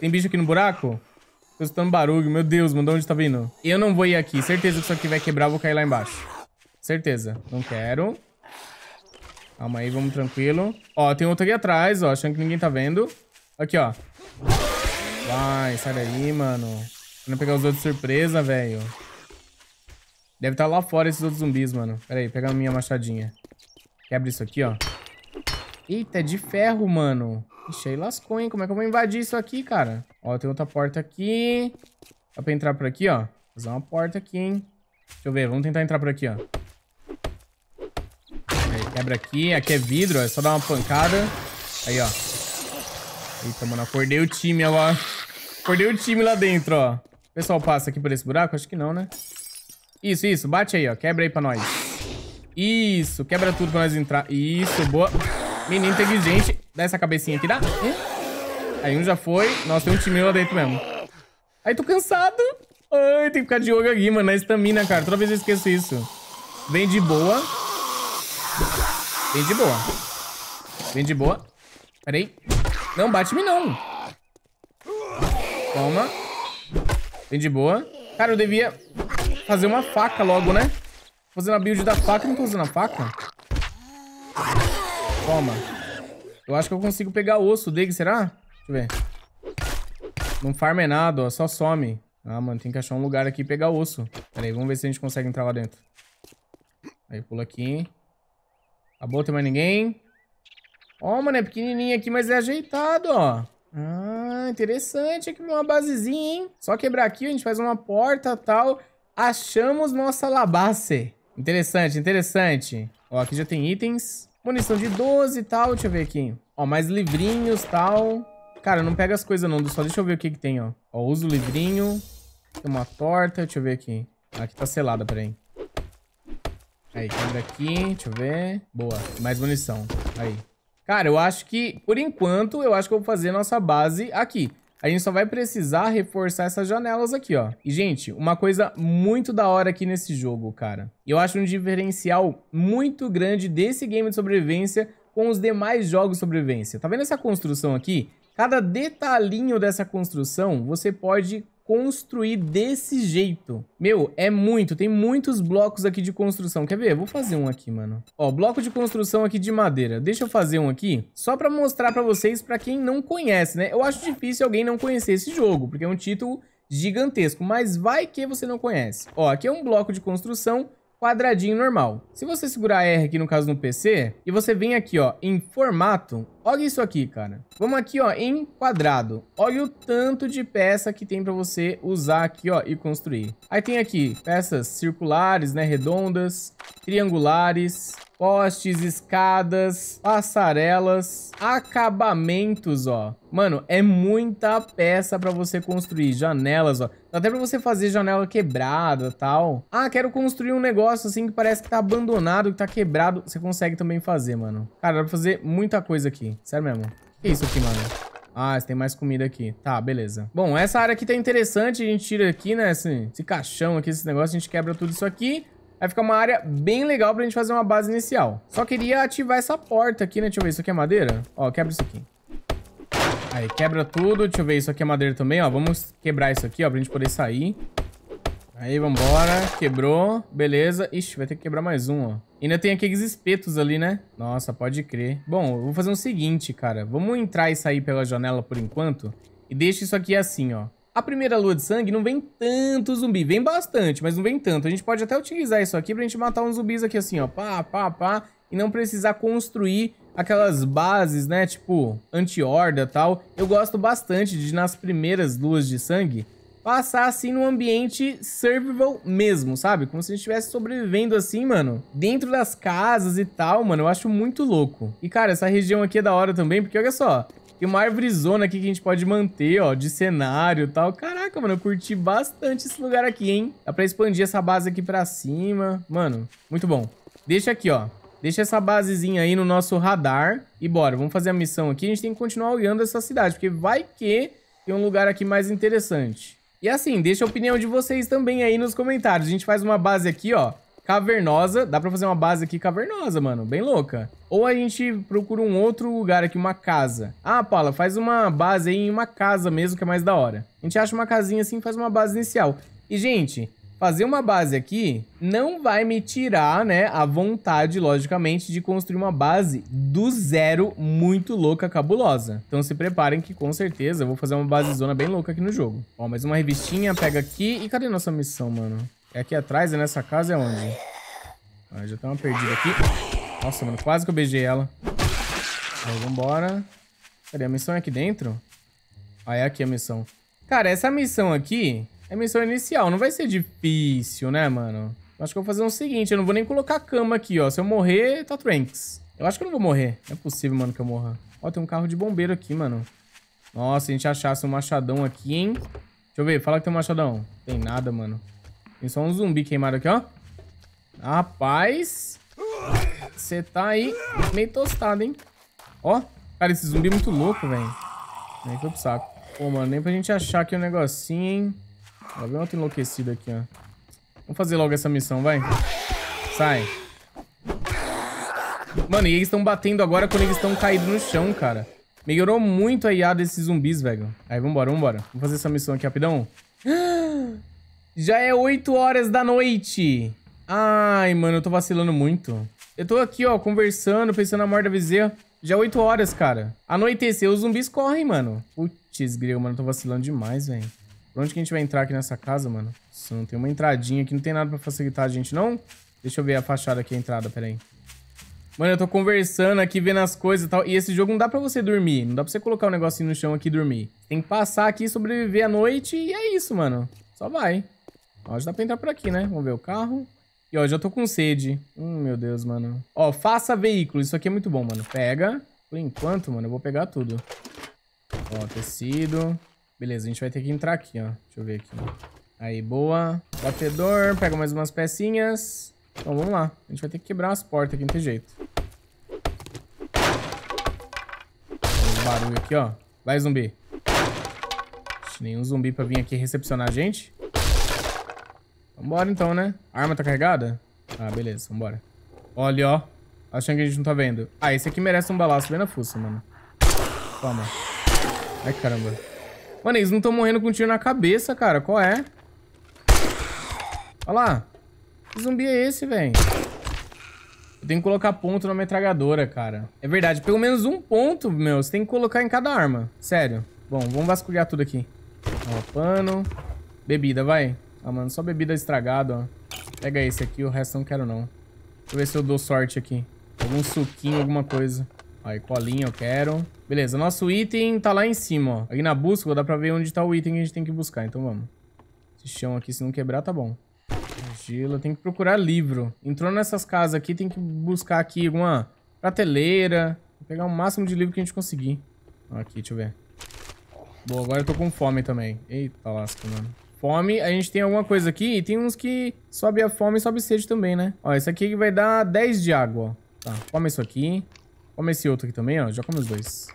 Tem bicho aqui no buraco? Tô escutando barulho. Meu Deus, mano. De onde tá vindo? Eu não vou ir aqui. Certeza que isso aqui vai quebrar. Eu vou cair lá embaixo. Certeza. Não quero. Calma aí, vamos tranquilo. Ó, tem outro aqui atrás, ó. Achando que ninguém tá vendo. Aqui, ó. Vai, sai daí, mano. Vou não pegar os outros de surpresa, velho. Deve estar tá lá fora esses outros zumbis, mano. Pera aí, pega a minha machadinha. Quebra isso aqui, ó. Eita, é de ferro, mano. Ixi, aí lascou, hein? Como é que eu vou invadir isso aqui, cara? Ó, tem outra porta aqui. Dá pra entrar por aqui, ó. Fazer uma porta aqui, hein? Deixa eu ver, vamos tentar entrar por aqui, ó. Aí, quebra aqui. Aqui é vidro, ó. É só dar uma pancada. Aí, ó. Eita, mano, acordei o time agora. Acordei o time lá dentro, ó. O pessoal passa aqui por esse buraco? Acho que não, né? Isso, isso. Bate aí, ó. Quebra aí pra nós. Isso. Quebra tudo pra nós entrar. Isso, boa. Menino inteligente. Dá essa cabecinha aqui, dá. Aí um já foi. Nossa, tem um time lá dentro mesmo. Aí tô cansado. Ai, tem que ficar de olho aqui, mano. Na estamina, cara. Toda vez eu esqueço isso. Vem de boa. Vem de boa. Vem de boa. Pera aí. Não, bate-me não. Toma. Vem de boa. Cara, eu devia fazer uma faca logo, né? Fazendo a build da faca, não tô usando a faca. Toma. Eu acho que eu consigo pegar o osso dele, será? Deixa eu ver. Não farma é nada, ó. Só some. Ah, mano, tem que achar um lugar aqui e pegar osso. Pera aí, vamos ver se a gente consegue entrar lá dentro. Aí, pula aqui. Acabou, tem mais ninguém. Ó, oh, mano, é pequenininho aqui, mas é ajeitado, ó. Ah, interessante. Aqui uma basezinha, hein? Só quebrar aqui, a gente faz uma porta e tal. Achamos nossa labace. Interessante, interessante. Ó, aqui já tem itens. Munição de 12 e tal. Deixa eu ver aqui. Ó, mais livrinhos e tal. Cara, não pega as coisas não, só deixa eu ver o que que tem, ó. Ó, uso o livrinho. Tem uma torta, deixa eu ver aqui. Ah, aqui tá selada, peraí. Aí, tem daqui, deixa eu ver. Boa, mais munição. Aí. Cara, eu acho que, por enquanto, eu acho que eu vou fazer nossa base aqui. A gente só vai precisar reforçar essas janelas aqui, ó. E, gente, uma coisa muito da hora aqui nesse jogo, cara. Eu acho um diferencial muito grande desse game de sobrevivência com os demais jogos de sobrevivência. Tá vendo essa construção aqui? Cada detalhinho dessa construção você pode construir desse jeito. Meu, é muito. Tem muitos blocos aqui de construção. Quer ver? Eu vou fazer um aqui, mano. Ó, bloco de construção aqui de madeira. Deixa eu fazer um aqui. Só pra mostrar pra vocês, pra quem não conhece, né? Eu acho difícil alguém não conhecer esse jogo, porque é um título gigantesco. Mas vai que você não conhece. Ó, aqui é um bloco de construção quadradinho normal. Se você segurar R aqui, no caso no PC, e você vem aqui, ó, em formato, olha isso aqui, cara. Vamos aqui, ó, em quadrado. Olha o tanto de peça que tem para você usar aqui, ó, e construir. Aí tem aqui peças circulares, né, redondas, triangulares, postes, escadas, passarelas, acabamentos, ó. Mano, é muita peça para você construir, janelas, ó. Até pra você fazer janela quebrada e tal. Ah, quero construir um negócio assim que parece que tá abandonado, que tá quebrado. Você consegue também fazer, mano. Cara, dá pra fazer muita coisa aqui. Sério mesmo. Que isso aqui, mano? Ah, tem mais comida aqui. Tá, beleza. Bom, essa área aqui tá interessante. A gente tira aqui, né, esse, esse caixão aqui, esse negócio. A gente quebra tudo isso aqui. Vai ficar uma área bem legal pra gente fazer uma base inicial. Só queria ativar essa porta aqui, né? Deixa eu ver, isso aqui é madeira? Ó, quebra isso aqui. Aí, quebra tudo. Deixa eu ver, isso aqui é madeira também, ó. Vamos quebrar isso aqui, ó, pra gente poder sair. Aí, vambora. Quebrou. Beleza. Ixi, vai ter que quebrar mais um, ó. Ainda tem aqueles espetos ali, né? Nossa, pode crer. Bom, eu vou fazer o um seguinte, cara. Vamos entrar e sair pela janela por enquanto. E deixa isso aqui assim, ó. A primeira lua de sangue não vem tanto zumbi. Vem bastante, mas não vem tanto. A gente pode até utilizar isso aqui pra gente matar uns zumbis aqui assim, ó. Pá, pá, pá. E não precisar construir aquelas bases, né, tipo anti-horda e tal, eu gosto bastante de, nas primeiras luas de sangue, passar assim num ambiente survival mesmo, sabe? Como se a gente estivesse sobrevivendo assim, mano, dentro das casas e tal, mano, eu acho muito louco. E, cara, essa região aqui é da hora também, porque olha só, tem uma árvorezona aqui que a gente pode manter, ó, de cenário e tal. Caraca, mano, eu curti bastante esse lugar aqui, hein? Dá pra expandir essa base aqui pra cima. Mano, muito bom. Deixa aqui, ó. Deixa essa basezinha aí no nosso radar e bora. Vamos fazer a missão aqui. A gente tem que continuar olhando essa cidade, porque vai que tem um lugar aqui mais interessante. E assim, deixa a opinião de vocês também aí nos comentários. A gente faz uma base aqui, ó, cavernosa. Dá pra fazer uma base aqui cavernosa, mano, bem louca. Ou a gente procura um outro lugar aqui, uma casa. Ah, Paula, faz uma base aí em uma casa mesmo, que é mais da hora. A gente acha uma casinha assim faz uma base inicial. E, gente, Fazer uma base aqui não vai me tirar, né, a vontade, logicamente, de construir uma base do zero muito louca, cabulosa. Então se preparem que, com certeza, eu vou fazer uma base zona bem louca aqui no jogo. Ó, mais uma revistinha, pega aqui. E cadê nossa missão, mano? É aqui atrás, é nessa casa, é onde? Ah, já tá uma perdida aqui. Nossa, mano, quase que eu beijei ela. Aí, vambora. Cadê? A missão é aqui dentro? Ah, é aqui a missão. Cara, essa missão aqui, é missão inicial, não vai ser difícil, né, mano? Acho que eu vou fazer o seguinte, eu não vou nem colocar cama aqui, ó. Se eu morrer, tá tranks. Eu acho que eu não vou morrer. Não é possível, mano, que eu morra. Ó, tem um carro de bombeiro aqui, mano. Nossa, se a gente achasse um machadão aqui, hein? Deixa eu ver, fala que tem um machadão. Tem nada, mano. Tem só um zumbi queimado aqui, ó. Rapaz. Você tá aí meio tostado, hein? Ó, cara, esse zumbi é muito louco, velho. Nem pro saco. Pô, mano, nem pra gente achar aqui um negocinho, hein? Ela veio outra enlouquecida aqui, ó. Vamos fazer logo essa missão, vai. Sai. Mano, e eles estão batendo agora quando eles estão caídos no chão, cara. Melhorou muito a IA desses zumbis, velho. Aí, vambora, vambora. Vamos fazer essa missão aqui rapidão. Já é 8 horas da noite. Ai, mano, eu tô vacilando muito. Eu tô aqui, ó, conversando, pensando na morte da Bezerra. Já é 8 horas, cara. Anoiteceu, os zumbis correm, mano. Putz, greu, mano, eu tô vacilando demais, velho. Pra onde que a gente vai entrar aqui nessa casa, mano? Nossa, não tem uma entradinha aqui, não tem nada pra facilitar a gente, não? Deixa eu ver a fachada aqui, a entrada, peraí. Mano, eu tô conversando aqui, vendo as coisas e tal. E esse jogo não dá pra você dormir. Não dá pra você colocar um negocinho no chão aqui e dormir. Tem que passar aqui, sobreviver à noite e é isso, mano. Só vai. Ó, já dá pra entrar por aqui, né? Vamos ver o carro. E ó, já tô com sede. Hum, meu Deus, mano. Ó, faça veículo. Isso aqui é muito bom, mano. Pega. Por enquanto, mano, eu vou pegar tudo. Ó, tecido. Beleza, a gente vai ter que entrar aqui, ó. Deixa eu ver aqui. Aí, boa. Batedor, pega mais umas pecinhas. Então, vamos lá. A gente vai ter que quebrar as portas aqui, não tem jeito. Um barulho aqui, ó. Vai, zumbi. Ixi, nenhum zumbi pra vir aqui recepcionar a gente. Vambora, então, né? A arma tá carregada? Ah, beleza, vambora. Olha, ó. Tá achando que a gente não tá vendo. Ah, esse aqui merece um balaço bem na fuça, mano. Toma. Ai, caramba. Mano, eles não estão morrendo com um tiro na cabeça, cara. Qual é? Olha lá. Que zumbi é esse, velho? Eu tenho que colocar ponto na metralhadora, cara. É verdade. Pelo menos um ponto, meu. Você tem que colocar em cada arma. Sério. Bom, vamos vasculhar tudo aqui. Ó, pano. Bebida, vai. Ah, mano, só bebida estragada, ó. Pega esse aqui, o resto não quero, não. Deixa eu ver se eu dou sorte aqui. Algum suquinho, alguma coisa. Aí, colinha eu quero. Beleza, nosso item tá lá em cima, ó. Aqui na busca, dá pra ver onde tá o item que a gente tem que buscar, então vamos. Esse chão aqui, se não quebrar, tá bom. Gila, tem que procurar livro. Entrou nessas casas aqui, tem que buscar aqui alguma prateleira. Vou pegar o máximo de livro que a gente conseguir. Aqui, deixa eu ver. Bom, agora eu tô com fome também. Eita lasca, mano. Fome, a gente tem alguma coisa aqui e tem uns que sobe a fome e sobe sede também, né? Ó, esse aqui vai dar 10 de água, ó. Tá, come isso aqui. Come esse outro aqui também, ó. Já come os dois.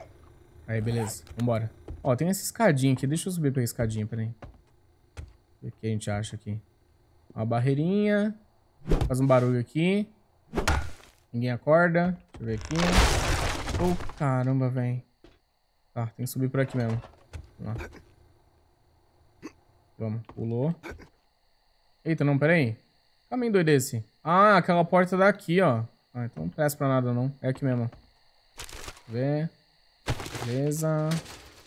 Aí, beleza. Vambora. Ó, tem essa escadinha aqui. Deixa eu subir pra escadinha, peraí. O que a gente acha aqui? Uma barreirinha. Faz um barulho aqui. Ninguém acorda. Deixa eu ver aqui. Oh, caramba, véi. Tá, tem que subir por aqui mesmo. Vamos lá. Vamos, pulou. Eita, não, peraí. Caminho doido esse. Ah, aquela porta daqui, ó. Ah, então não presta pra nada, não. É aqui mesmo, ver. Beleza.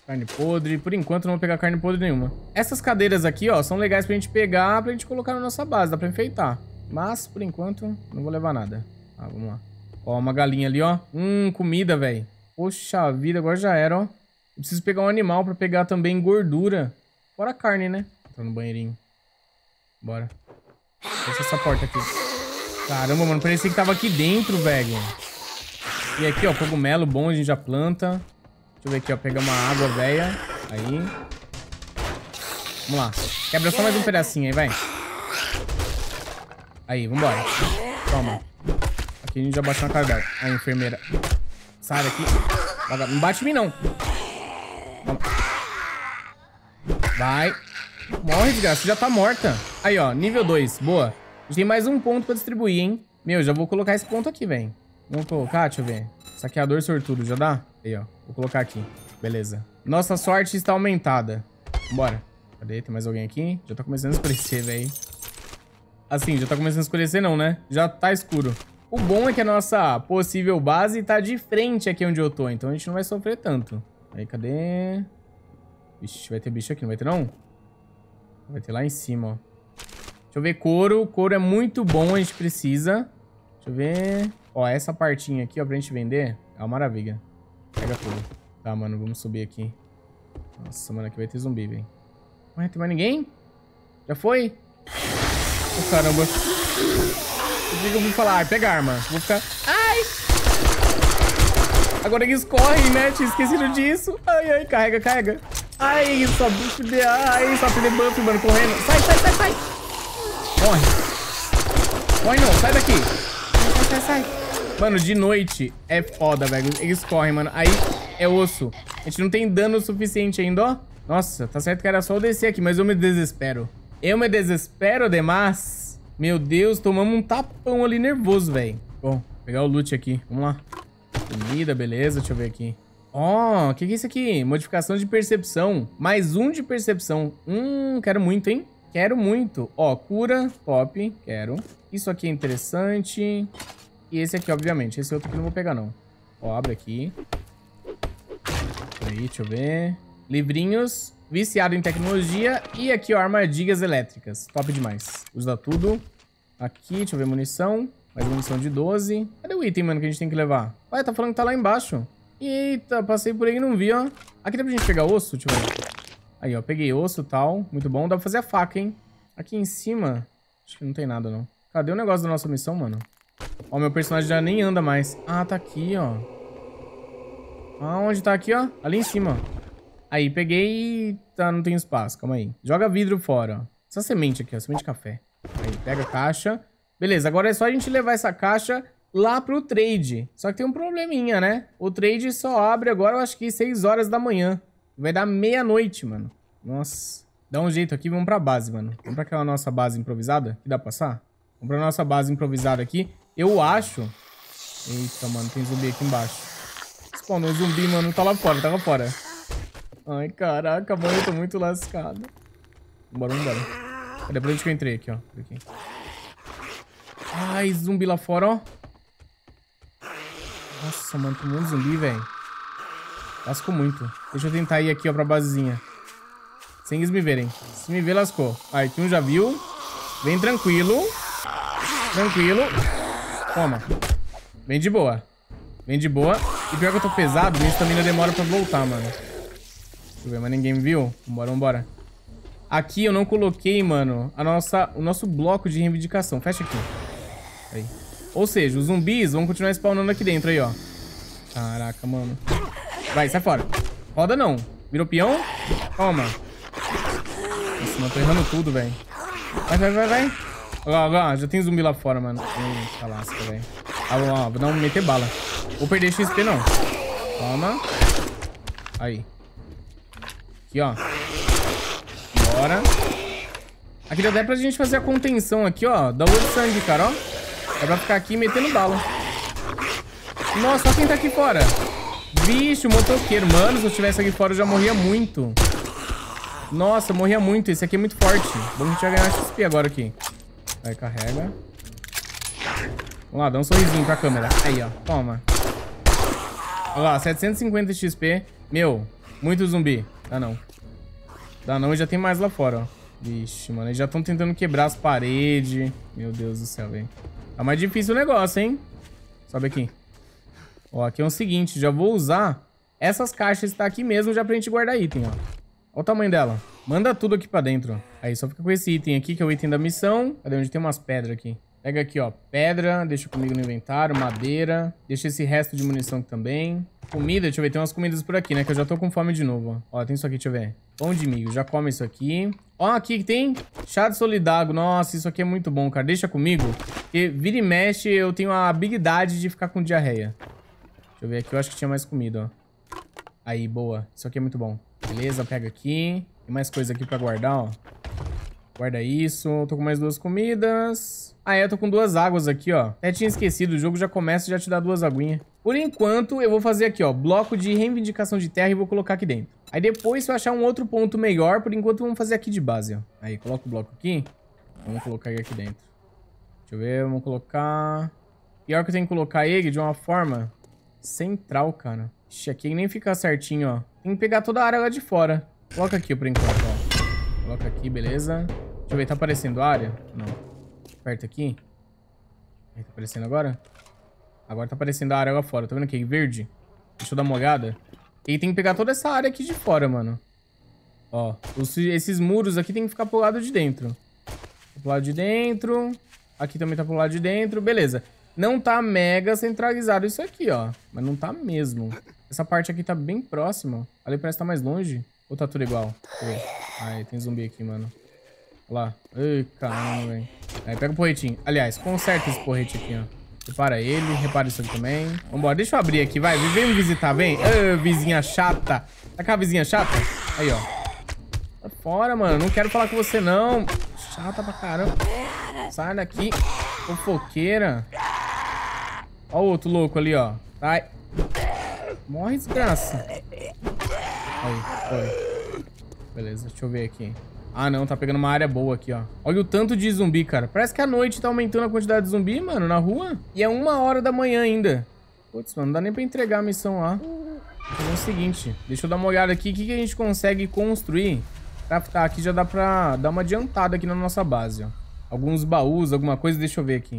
Carne podre. Por enquanto não vou pegar carne podre nenhuma. Essas cadeiras aqui, ó, são legais pra gente pegar, pra gente colocar na nossa base. Dá pra enfeitar. Mas, por enquanto, não vou levar nada. Ah, vamos lá. Ó, uma galinha ali, ó. Hum, comida, velho. Poxa vida, agora já era, ó. Eu preciso pegar um animal pra pegar também gordura. Fora a carne, né? Tô no banheirinho. Bora. Fecha essa porta aqui. Caramba, mano, parecia que tava aqui dentro, velho. E aqui, ó, cogumelo bom, a gente já planta. Deixa eu ver aqui, ó, pegar uma água velha. Aí. Vamos lá. Quebra só mais um pedacinho aí, vai. Aí, vambora. Toma. Aqui a gente já baixou uma carga. Aí, enfermeira. Sai daqui. Não bate em mim, não. Toma. Vai. Morre, desgraça. Já tá morta. Aí, ó. Nível 2. Boa. A gente tem mais um ponto pra distribuir, hein? Meu, já vou colocar esse ponto aqui, velho. Vamos colocar, deixa eu ver. Saqueador é sortudo, já dá? Aí, ó. Vou colocar aqui. Beleza. Nossa sorte está aumentada. Bora. Cadê? Tem mais alguém aqui? Já tá começando a escurecer, velho. Assim, já tá começando a escurecer não, né? Já tá escuro. O bom é que a nossa possível base tá de frente aqui onde eu tô, então a gente não vai sofrer tanto. Aí, cadê? Vixe, vai ter bicho aqui, não vai ter não? Vai ter lá em cima, ó. Deixa eu ver couro. Couro é muito bom, a gente precisa. Deixa eu ver... Ó, essa partinha aqui, ó, pra gente vender, é uma maravilha. Pega tudo. Tá, mano, vamos subir aqui. Nossa, mano, aqui vai ter zumbi, velho. Ué, tem mais ninguém? Já foi? Oh, caramba. O que eu vou falar? pega a arma. Vou ficar... Ai! Agora eles correm, né? Tinha esquecido disso. Ai, ai, carrega, carrega. Ai, só bicho de... Ai, só de buff, mano, correndo. Sai, sai, sai, sai. Corre. Corre não, sai daqui. sai, sai. sai. Mano, de noite é foda, velho. Eles correm, mano. Aí é osso. A gente não tem dano suficiente ainda, ó. Nossa, tá certo que era só eu descer aqui, mas eu me desespero. Eu me desespero demais. Meu Deus, tomamos um tapão ali nervoso, velho. Bom, pegar o loot aqui. Vamos lá. Comida, beleza. Deixa eu ver aqui. Ó, oh, o que, que é isso aqui? Modificação de percepção. Mais um de percepção. Hum, quero muito, hein? Quero muito. Ó, oh, cura, top, quero. Isso aqui é interessante. E esse aqui, obviamente. Esse outro aqui eu não vou pegar, não. Ó, abre aqui. aí deixa eu ver. Livrinhos, viciado em tecnologia. E aqui, ó, armadilhas elétricas. Top demais. Usa tudo. Aqui, deixa eu ver munição. Mais munição de 12. Cadê o item, mano, que a gente tem que levar? Ué, tá falando que tá lá embaixo. Eita, passei por aí e não vi, ó. Aqui dá pra gente pegar osso, deixa eu ver. Aí, ó, peguei osso e tal. Muito bom. Dá pra fazer a faca, hein? Aqui em cima, acho que não tem nada, não. Cadê o negócio da nossa missão, mano? Ó, meu personagem já nem anda mais. Ah, tá aqui, ó. Aonde ah, tá aqui, ó? Ali em cima. Aí, peguei Tá, não tem espaço. Calma aí. Joga vidro fora, ó. Essa semente aqui, ó. Semente de café. Aí, pega a caixa. Beleza, agora é só a gente levar essa caixa lá pro trade. Só que tem um probleminha, né? O trade só abre agora, eu acho que 6 horas da manhã. Vai dar meia-noite, mano. Nossa. Dá um jeito aqui, vamos pra base, mano. Vamos pra aquela nossa base improvisada. Que dá pra passar? Vamos pra nossa base improvisada aqui. Eu acho... Eita, mano, tem zumbi aqui embaixo. Spawnou um zumbi, mano. Tá lá fora, tá lá fora. Ai, caraca, mano, eu tô muito lascado. Bora, vambora. Cadê pra onde que eu entrei aqui, ó? Por aqui. Ai, zumbi lá fora, ó. Nossa, mano, tem muito zumbi, velho. Lascou muito. Deixa eu tentar ir aqui, ó, pra basezinha. Sem eles me verem. Se me ver, lascou. Aí, que um já viu. Vem tranquilo. Tranquilo. Toma. Vem de boa. Vem de boa. E pior que eu tô pesado, minha estamina demora pra voltar, mano. Deixa eu ver, mas ninguém me viu. Vambora, vambora. Aqui eu não coloquei, mano, a nossa, o nosso bloco de reivindicação. Fecha aqui. Aí. Ou seja, os zumbis vão continuar spawnando aqui dentro aí, ó. Caraca, mano. Vai, sai fora. Roda não. Virou peão? Toma. Nossa, mano, tô errando tudo, velho. Vai, vai, vai, vai. Olha lá, já tem zumbi lá fora, mano. Eita, lasca, velho. Ah, vamos lá, vou dar um meter bala. Vou perder XP, não. Toma. Aí. Aqui, ó. Bora. Aqui dá até pra gente fazer a contenção aqui, ó. Dá o de sangue, cara, ó. Dá pra ficar aqui metendo bala. Nossa, olha quem tá aqui fora. Bicho, motoqueiro. Mano, se eu estivesse aqui fora, eu já morria muito. Nossa, eu morria muito. Esse aqui é muito forte. Bom, a gente vai ganhar XP agora aqui. Aí carrega. Vamos lá, dá um sorrisinho pra câmera. Aí, ó. Toma. Olha lá, 750 XP. Meu, muito zumbi. Dá não. Dá não, já tem mais lá fora, ó. Vixe, mano, eles já estão tentando quebrar as paredes. Meu Deus do céu, velho. Tá mais difícil o negócio, hein? Sobe aqui. Ó, aqui é o seguinte, já vou usar essas caixas que tá aqui mesmo já pra gente guardar item, ó. Olha o tamanho dela. Manda tudo aqui pra dentro. Aí só fica com esse item aqui, que é o item da missão. Cadê onde tem umas pedras aqui? Pega aqui, ó, pedra, deixa comigo no inventário, madeira, deixa esse resto de munição aqui também. Comida, deixa eu ver, tem umas comidas por aqui, né, que eu já tô com fome de novo, ó. Ó, tem isso aqui, deixa eu ver. Pão de milho, já come isso aqui. Ó, aqui que tem chá de solidago, nossa, isso aqui é muito bom, cara, deixa comigo. Porque vira e mexe, eu tenho a habilidade de ficar com diarreia. Deixa eu ver aqui, eu acho que tinha mais comida, ó. Aí, boa, isso aqui é muito bom. Beleza, pega aqui. Tem mais coisa aqui pra guardar, ó. Guarda isso. Tô com mais duas comidas. Ah, é, tô com duas águas aqui, ó. Até tinha esquecido, o jogo já começa e já te dá duas aguinhas. Por enquanto, eu vou fazer aqui, ó, bloco de reivindicação de terra e vou colocar aqui dentro. Aí depois, se eu achar um outro ponto melhor, por enquanto, vamos fazer aqui de base, ó. Aí, coloca o bloco aqui. Vamos colocar ele aqui dentro. Deixa eu ver, vamos colocar... Pior que eu tenho que colocar ele de uma forma central, cara. Ixi, aqui nem ficar certinho, ó. Tem que pegar toda a área lá de fora. Coloca aqui por enquanto, ó. Coloca aqui, beleza. Deixa eu ver, tá aparecendo a área? Não. Aperta aqui. Tá aparecendo agora? Agora tá aparecendo a área lá fora. Tá vendo aqui? Verde. Deixa eu dar uma olhada. E tem que pegar toda essa área aqui de fora, mano. Ó, os, esses muros aqui tem que ficar pro lado de dentro. Pro lado de dentro. Aqui também tá pro lado de dentro. Beleza. Não tá mega centralizado isso aqui, ó. Mas não tá mesmo. Essa parte aqui tá bem próxima. Ali parece que tá mais longe. Ou tá tudo igual? Ai, tem zumbi aqui, mano. Olha lá. Ai, caramba, velho. Aí, pega o porretinho. Aliás, conserta esse porrete aqui, ó. Repara ele, repara isso aqui também. Vambora, deixa eu abrir aqui, vai. Vem me visitar, vem. Ô, vizinha chata. Tá com a vizinha chata? Aí, ó. Tá fora, mano. Não quero falar com você, não. Chata pra caramba. Sai daqui, fofoqueira. Ó o outro louco ali, ó. Sai. Morre, desgraça. Aí, foi. Beleza, deixa eu ver aqui. Ah, não, tá pegando uma área boa aqui, ó. Olha o tanto de zumbi, cara. Parece que a noite tá aumentando a quantidade de zumbi, mano, na rua. E é uma hora da manhã ainda. Putz, mano, não dá nem pra entregar a missão lá. Então é o seguinte, deixa eu dar uma olhada aqui. O que, que a gente consegue construir? Craftar aqui já dá pra dar uma adiantada aqui na nossa base, ó. Alguns baús, alguma coisa, deixa eu ver aqui.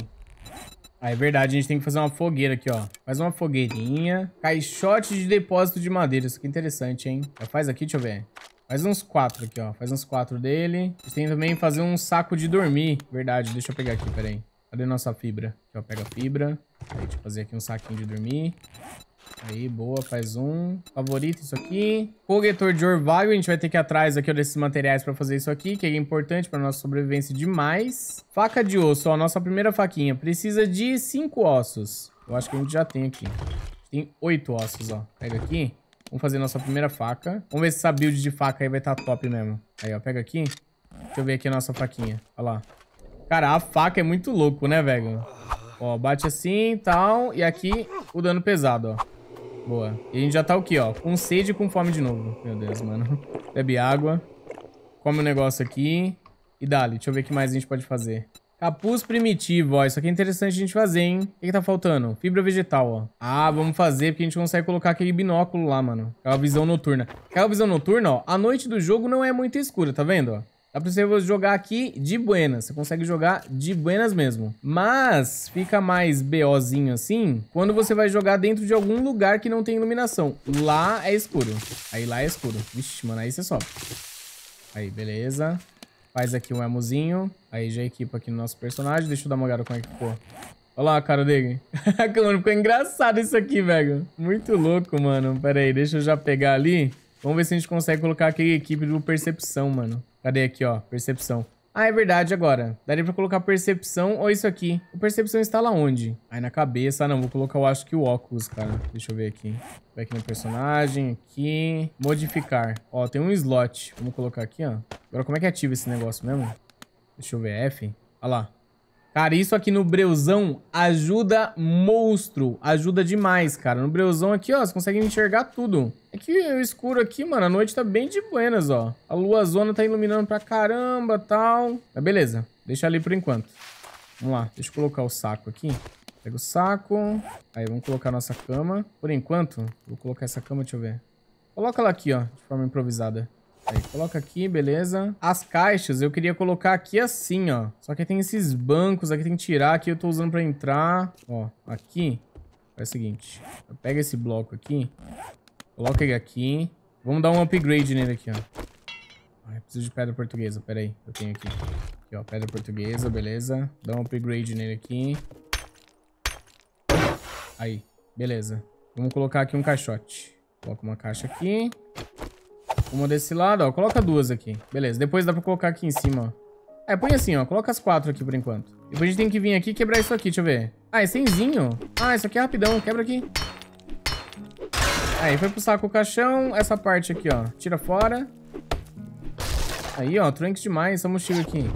Ah, é verdade, a gente tem que fazer uma fogueira aqui, ó. Faz uma fogueirinha. Caixote de depósito de madeira. Isso aqui é interessante, hein? Já faz aqui, deixa eu ver. Faz uns quatro aqui, ó. Faz uns quatro dele. A gente tem também que fazer um saco de dormir. Verdade, deixa eu pegar aqui, peraí. Cadê nossa fibra? Aqui, ó, pega a fibra. Aí, deixa eu fazer aqui um saquinho de dormir. Aí, boa, faz um. Favorito isso aqui. Coletor de orvalho, a gente vai ter que ir atrás aqui desses materiais pra fazer isso aqui, que é importante pra nossa sobrevivência demais. Faca de osso, ó, nossa primeira faquinha. Precisa de cinco ossos. Eu acho que a gente já tem aqui. Tem oito ossos, ó. Pega aqui. Vamos fazer nossa primeira faca. Vamos ver se essa build de faca aí vai estar tá top mesmo. Aí, ó, pega aqui. Deixa eu ver aqui a nossa faquinha. Olha lá. Cara, a faca é muito louco, né, velho? Ó, bate assim e tal. E aqui o dano pesado, ó. Boa. E a gente já tá quê, ó. Com sede e com fome de novo. Meu Deus, mano. Bebe água. Come o um negócio aqui. E dali. Deixa eu ver o que mais a gente pode fazer. Capuz primitivo, ó. Isso aqui é interessante a gente fazer, hein? O que, que tá faltando? Fibra vegetal, ó. Ah, vamos fazer, porque a gente consegue colocar aquele binóculo lá, mano. Aquela visão noturna. Aquela visão noturna, ó. A noite do jogo não é muito escura, tá vendo, ó? Dá pra você jogar aqui de buenas. Você consegue jogar de buenas mesmo. Mas fica mais BOzinho assim quando você vai jogar dentro de algum lugar que não tem iluminação. Lá é escuro. Aí lá é escuro. Vixe, mano, aí você sobe. Aí, beleza. Faz aqui um emozinho. Aí já equipa aqui no nosso personagem. Deixa eu dar uma olhada como é que ficou. Olha lá a cara dele. mano, ficou engraçado isso aqui, velho. Muito louco, mano. Pera aí, deixa eu já pegar ali. Vamos ver se a gente consegue colocar aqui a equipe do Percepção, mano. Cadê aqui, ó? Percepção. Ah, é verdade agora. Daria pra colocar percepção ou isso aqui. O percepção instala onde? Aí na cabeça. Ah, não. Vou colocar, eu acho que o óculos, cara. Deixa eu ver aqui. Vai aqui no personagem. Aqui. Modificar. Ó, tem um slot. Vamos colocar aqui, ó. Agora como é que ativa esse negócio mesmo? Deixa eu ver. F. Olha lá. Cara, isso aqui no breuzão ajuda monstro. Ajuda demais, cara. No breuzão aqui, ó, você consegue enxergar tudo. É que o escuro aqui, mano, a noite tá bem de buenas, ó. A lua zona tá iluminando pra caramba tal. Mas beleza, deixa ali por enquanto. Vamos lá, deixa eu colocar o saco aqui. Pega o saco. Aí, vamos colocar a nossa cama. Por enquanto, vou colocar essa cama, deixa eu ver. Coloca ela aqui, ó, de forma improvisada. Aí, coloca aqui, beleza. As caixas eu queria colocar aqui assim, ó. Só que tem esses bancos aqui, tem que tirar. Aqui eu tô usando pra entrar. Ó, aqui. É o seguinte. Pega esse bloco aqui. Coloca ele aqui. Vamos dar um upgrade nele aqui, ó. Ah, preciso de pedra portuguesa. Pera aí, eu tenho aqui. Aqui, ó, pedra portuguesa, beleza. Dá um upgrade nele aqui. Aí, beleza. Vamos colocar aqui um caixote. Coloca uma caixa aqui. Uma desse lado, ó. Coloca duas aqui. Beleza, depois dá pra colocar aqui em cima, ó. É, põe assim, ó. Coloca as quatro aqui por enquanto. Depois a gente tem que vir aqui e quebrar isso aqui, deixa eu ver. Ah, é semzinho? Ah, isso aqui é rapidão. Quebra aqui. Aí, foi pro saco o caixão. Essa parte aqui, ó. Tira fora. Aí, ó. Trunks demais. Essa mochila aqui.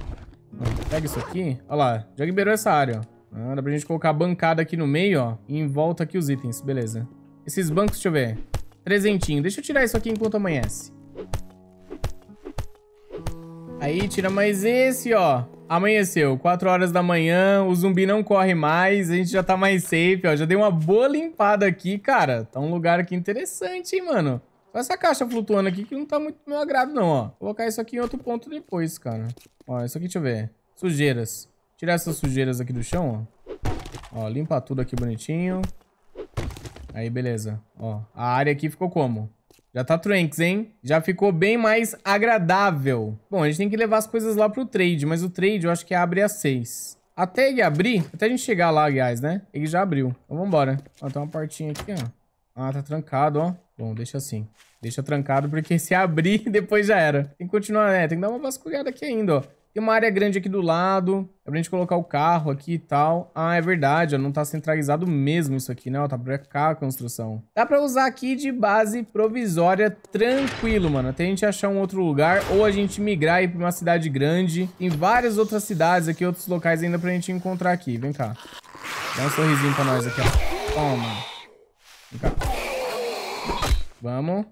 Pega isso aqui. Ó lá. Já liberou essa área, ó. Ah, dá pra gente colocar a bancada aqui no meio, ó. E em volta aqui os itens. Beleza. Esses bancos, deixa eu ver. Trezentinho. Deixa eu tirar isso aqui enquanto amanhece. Aí tira mais esse, ó. Amanheceu, 4 horas da manhã, o zumbi não corre mais, a gente já tá mais safe, ó. Já dei uma boa limpada aqui, cara. Tá um lugar aqui interessante, hein, mano. Só essa caixa flutuando aqui que não tá muito meu agrado, não, ó. Vou colocar isso aqui em outro ponto depois, cara. Ó, isso aqui, deixa eu ver. Sujeiras. Tirar essas sujeiras aqui do chão, ó. Ó, limpa tudo aqui bonitinho. Aí, beleza. Ó, a área aqui ficou como? Já tá trunks hein? Já ficou bem mais agradável. Bom, a gente tem que levar as coisas lá pro trade, mas o trade eu acho que abre às seis. Até ele abrir, até a gente chegar lá, aliás, né? Ele já abriu. Então vambora. Ó, tem uma portinha aqui, ó. Ah, tá trancado, ó. Bom, deixa assim. Deixa trancado, porque se abrir, depois já era. Tem que continuar, né? Tem que dar uma vasculhada aqui ainda, ó. Tem uma área grande aqui do lado. É pra gente colocar o carro aqui e tal. Ah, é verdade. Ó, não tá centralizado mesmo isso aqui, né? Ó, tá pra cá a construção. Dá pra usar aqui de base provisória tranquilo, mano. Até a gente achar um outro lugar. Ou a gente migrar e ir pra uma cidade grande. Tem várias outras cidades aqui, outros locais ainda pra gente encontrar aqui. Vem cá. Dá um sorrisinho pra nós aqui, ó. Toma. Vem cá. Vamos.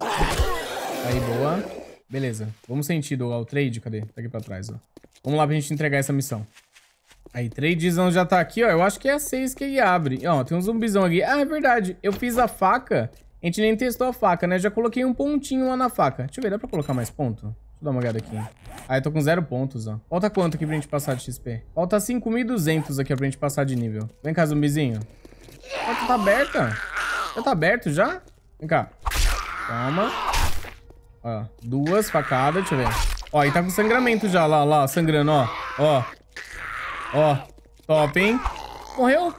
Aí, boa. Beleza. Vamos sentido ó, o trade. Cadê? Tá aqui pra trás, ó. Vamos lá pra gente entregar essa missão. Aí, tradezão já tá aqui, ó. Eu acho que é a 6 que ele abre. Ó, tem um zumbizão aqui. Ah, é verdade. Eu fiz a faca. A gente nem testou a faca, né? Já coloquei um pontinho lá na faca. Deixa eu ver, dá pra colocar mais ponto? Deixa eu dar uma olhada aqui. Ah, eu tô com zero pontos, ó. Falta quanto aqui pra gente passar de XP? Falta 5.200 aqui pra gente passar de nível. Vem cá, zumbizinho. A ah, tu tá aberta? Já tá aberto já? Vem cá. Calma. Ó, duas facadas, deixa eu ver. Ó, e tá com sangramento já, lá, lá, sangrando, ó. Ó. Ó. Top, hein? Morreu?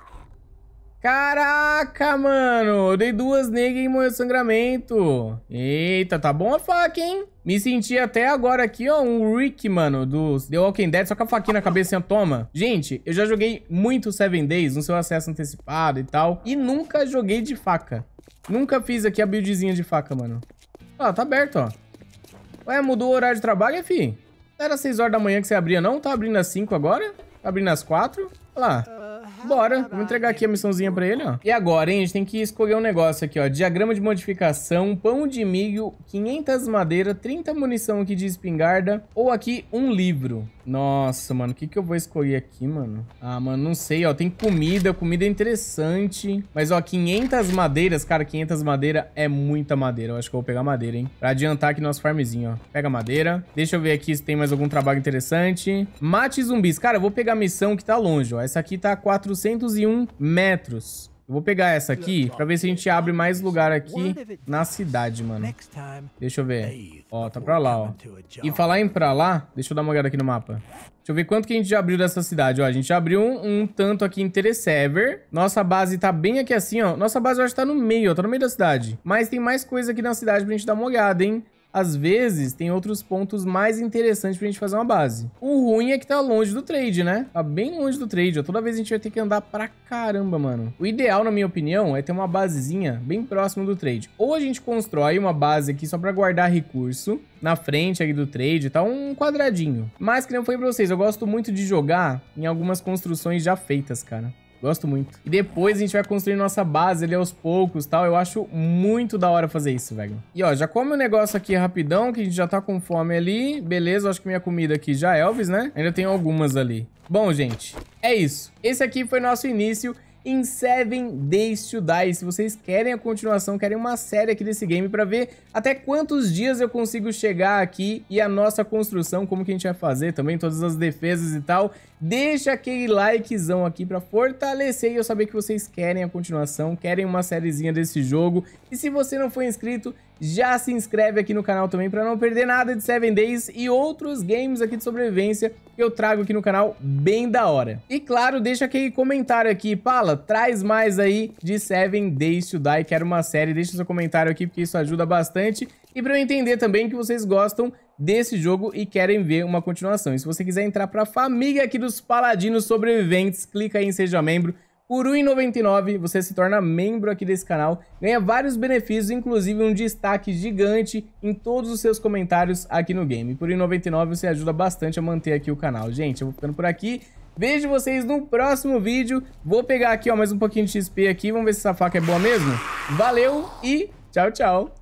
Caraca, mano. Eu dei duas negas e morreu sangramento. Eita, tá bom a faca, hein? Me senti até agora aqui, ó, um Rick, mano, do The Walking Dead, só com a faquinha na cabeça, assim, toma. Gente, eu já joguei muito Seven Days no seu acesso antecipado e tal, e nunca joguei de faca. Nunca fiz aqui a buildzinha de faca, mano. Ó, tá aberto, ó. Ué, mudou o horário de trabalho, fi? Não era 6 horas da manhã que você abria, não? Tá abrindo às 5 agora? Tá abrindo às 4? Olha lá. Bora, vamos entregar aqui a missãozinha pra ele, ó. E agora, hein, a gente tem que escolher um negócio aqui, ó. Diagrama de modificação, pão de milho, 500 madeira, 30 munição aqui de espingarda, ou aqui um livro. Nossa, mano, o que, que eu vou escolher aqui, mano? Ah, mano, não sei, ó. Tem comida, comida é interessante. Mas, ó, 500 madeiras, cara, 500 madeira é muita madeira. Eu acho que eu vou pegar madeira, hein? Pra adiantar aqui nosso farmzinho, ó. Pega madeira. Deixa eu ver aqui se tem mais algum trabalho interessante. Mate zumbis. Cara, eu vou pegar a missão que tá longe, ó. Essa aqui tá 401 metros. Eu vou pegar essa aqui pra ver se a gente abre mais lugar aqui na cidade, mano. Deixa eu ver. Ó, tá pra lá, ó. E falar em pra lá, deixa eu dar uma olhada aqui no mapa. Deixa eu ver quanto que a gente já abriu dessa cidade, ó. A gente abriu um, um tanto aqui em Teresever. Nossa base tá bem aqui assim, ó. Nossa base eu acho que tá no meio, ó. Tá no meio da cidade. Mas tem mais coisa aqui na cidade pra gente dar uma olhada, hein? às vezes tem outros pontos mais interessantes pra gente fazer uma base. O ruim é que tá longe do trade, né? Tá bem longe do trade, ó. Toda vez a gente vai ter que andar pra caramba, mano. O ideal, na minha opinião, é ter uma basezinha bem próximo do trade. Ou a gente constrói uma base aqui só pra guardar recurso na frente aqui do trade, tá um quadradinho. Mas, que nem eu falei pra vocês, eu gosto muito de jogar em algumas construções já feitas, cara. Gosto muito. E depois a gente vai construir nossa base ali aos poucos tal. Eu acho muito da hora fazer isso, velho. E ó, já come o um negócio aqui rapidão, que a gente já tá com fome ali. Beleza, acho que minha comida aqui já é Elvis, né? Ainda tem algumas ali. Bom, gente, é isso. Esse aqui foi nosso início em Seven Days to Die. Se vocês querem a continuação, querem uma série aqui desse game pra ver até quantos dias eu consigo chegar aqui e a nossa construção, como que a gente vai fazer também, todas as defesas e tal, deixa aquele likezão aqui pra fortalecer e eu saber que vocês querem a continuação, querem uma sériezinha desse jogo. E se você não for inscrito, já se inscreve aqui no canal também para não perder nada de 7 Days e outros games aqui de sobrevivência que eu trago aqui no canal bem da hora. E claro, deixa aquele comentário aqui, Pala, traz mais aí de 7 Days to Die, quero uma série, deixa seu comentário aqui porque isso ajuda bastante e para eu entender também que vocês gostam desse jogo e querem ver uma continuação. E se você quiser entrar para a família aqui dos Paladinos Sobreviventes, clica aí em Seja Membro, por R$1,99 você se torna membro aqui desse canal, ganha vários benefícios, inclusive um destaque gigante em todos os seus comentários aqui no game. Por R$1,99 você ajuda bastante a manter aqui o canal. Gente, eu vou ficando por aqui. Vejo vocês no próximo vídeo. Vou pegar aqui ó, mais um pouquinho de XP aqui, vamos ver se essa faca é boa mesmo. Valeu e tchau, tchau.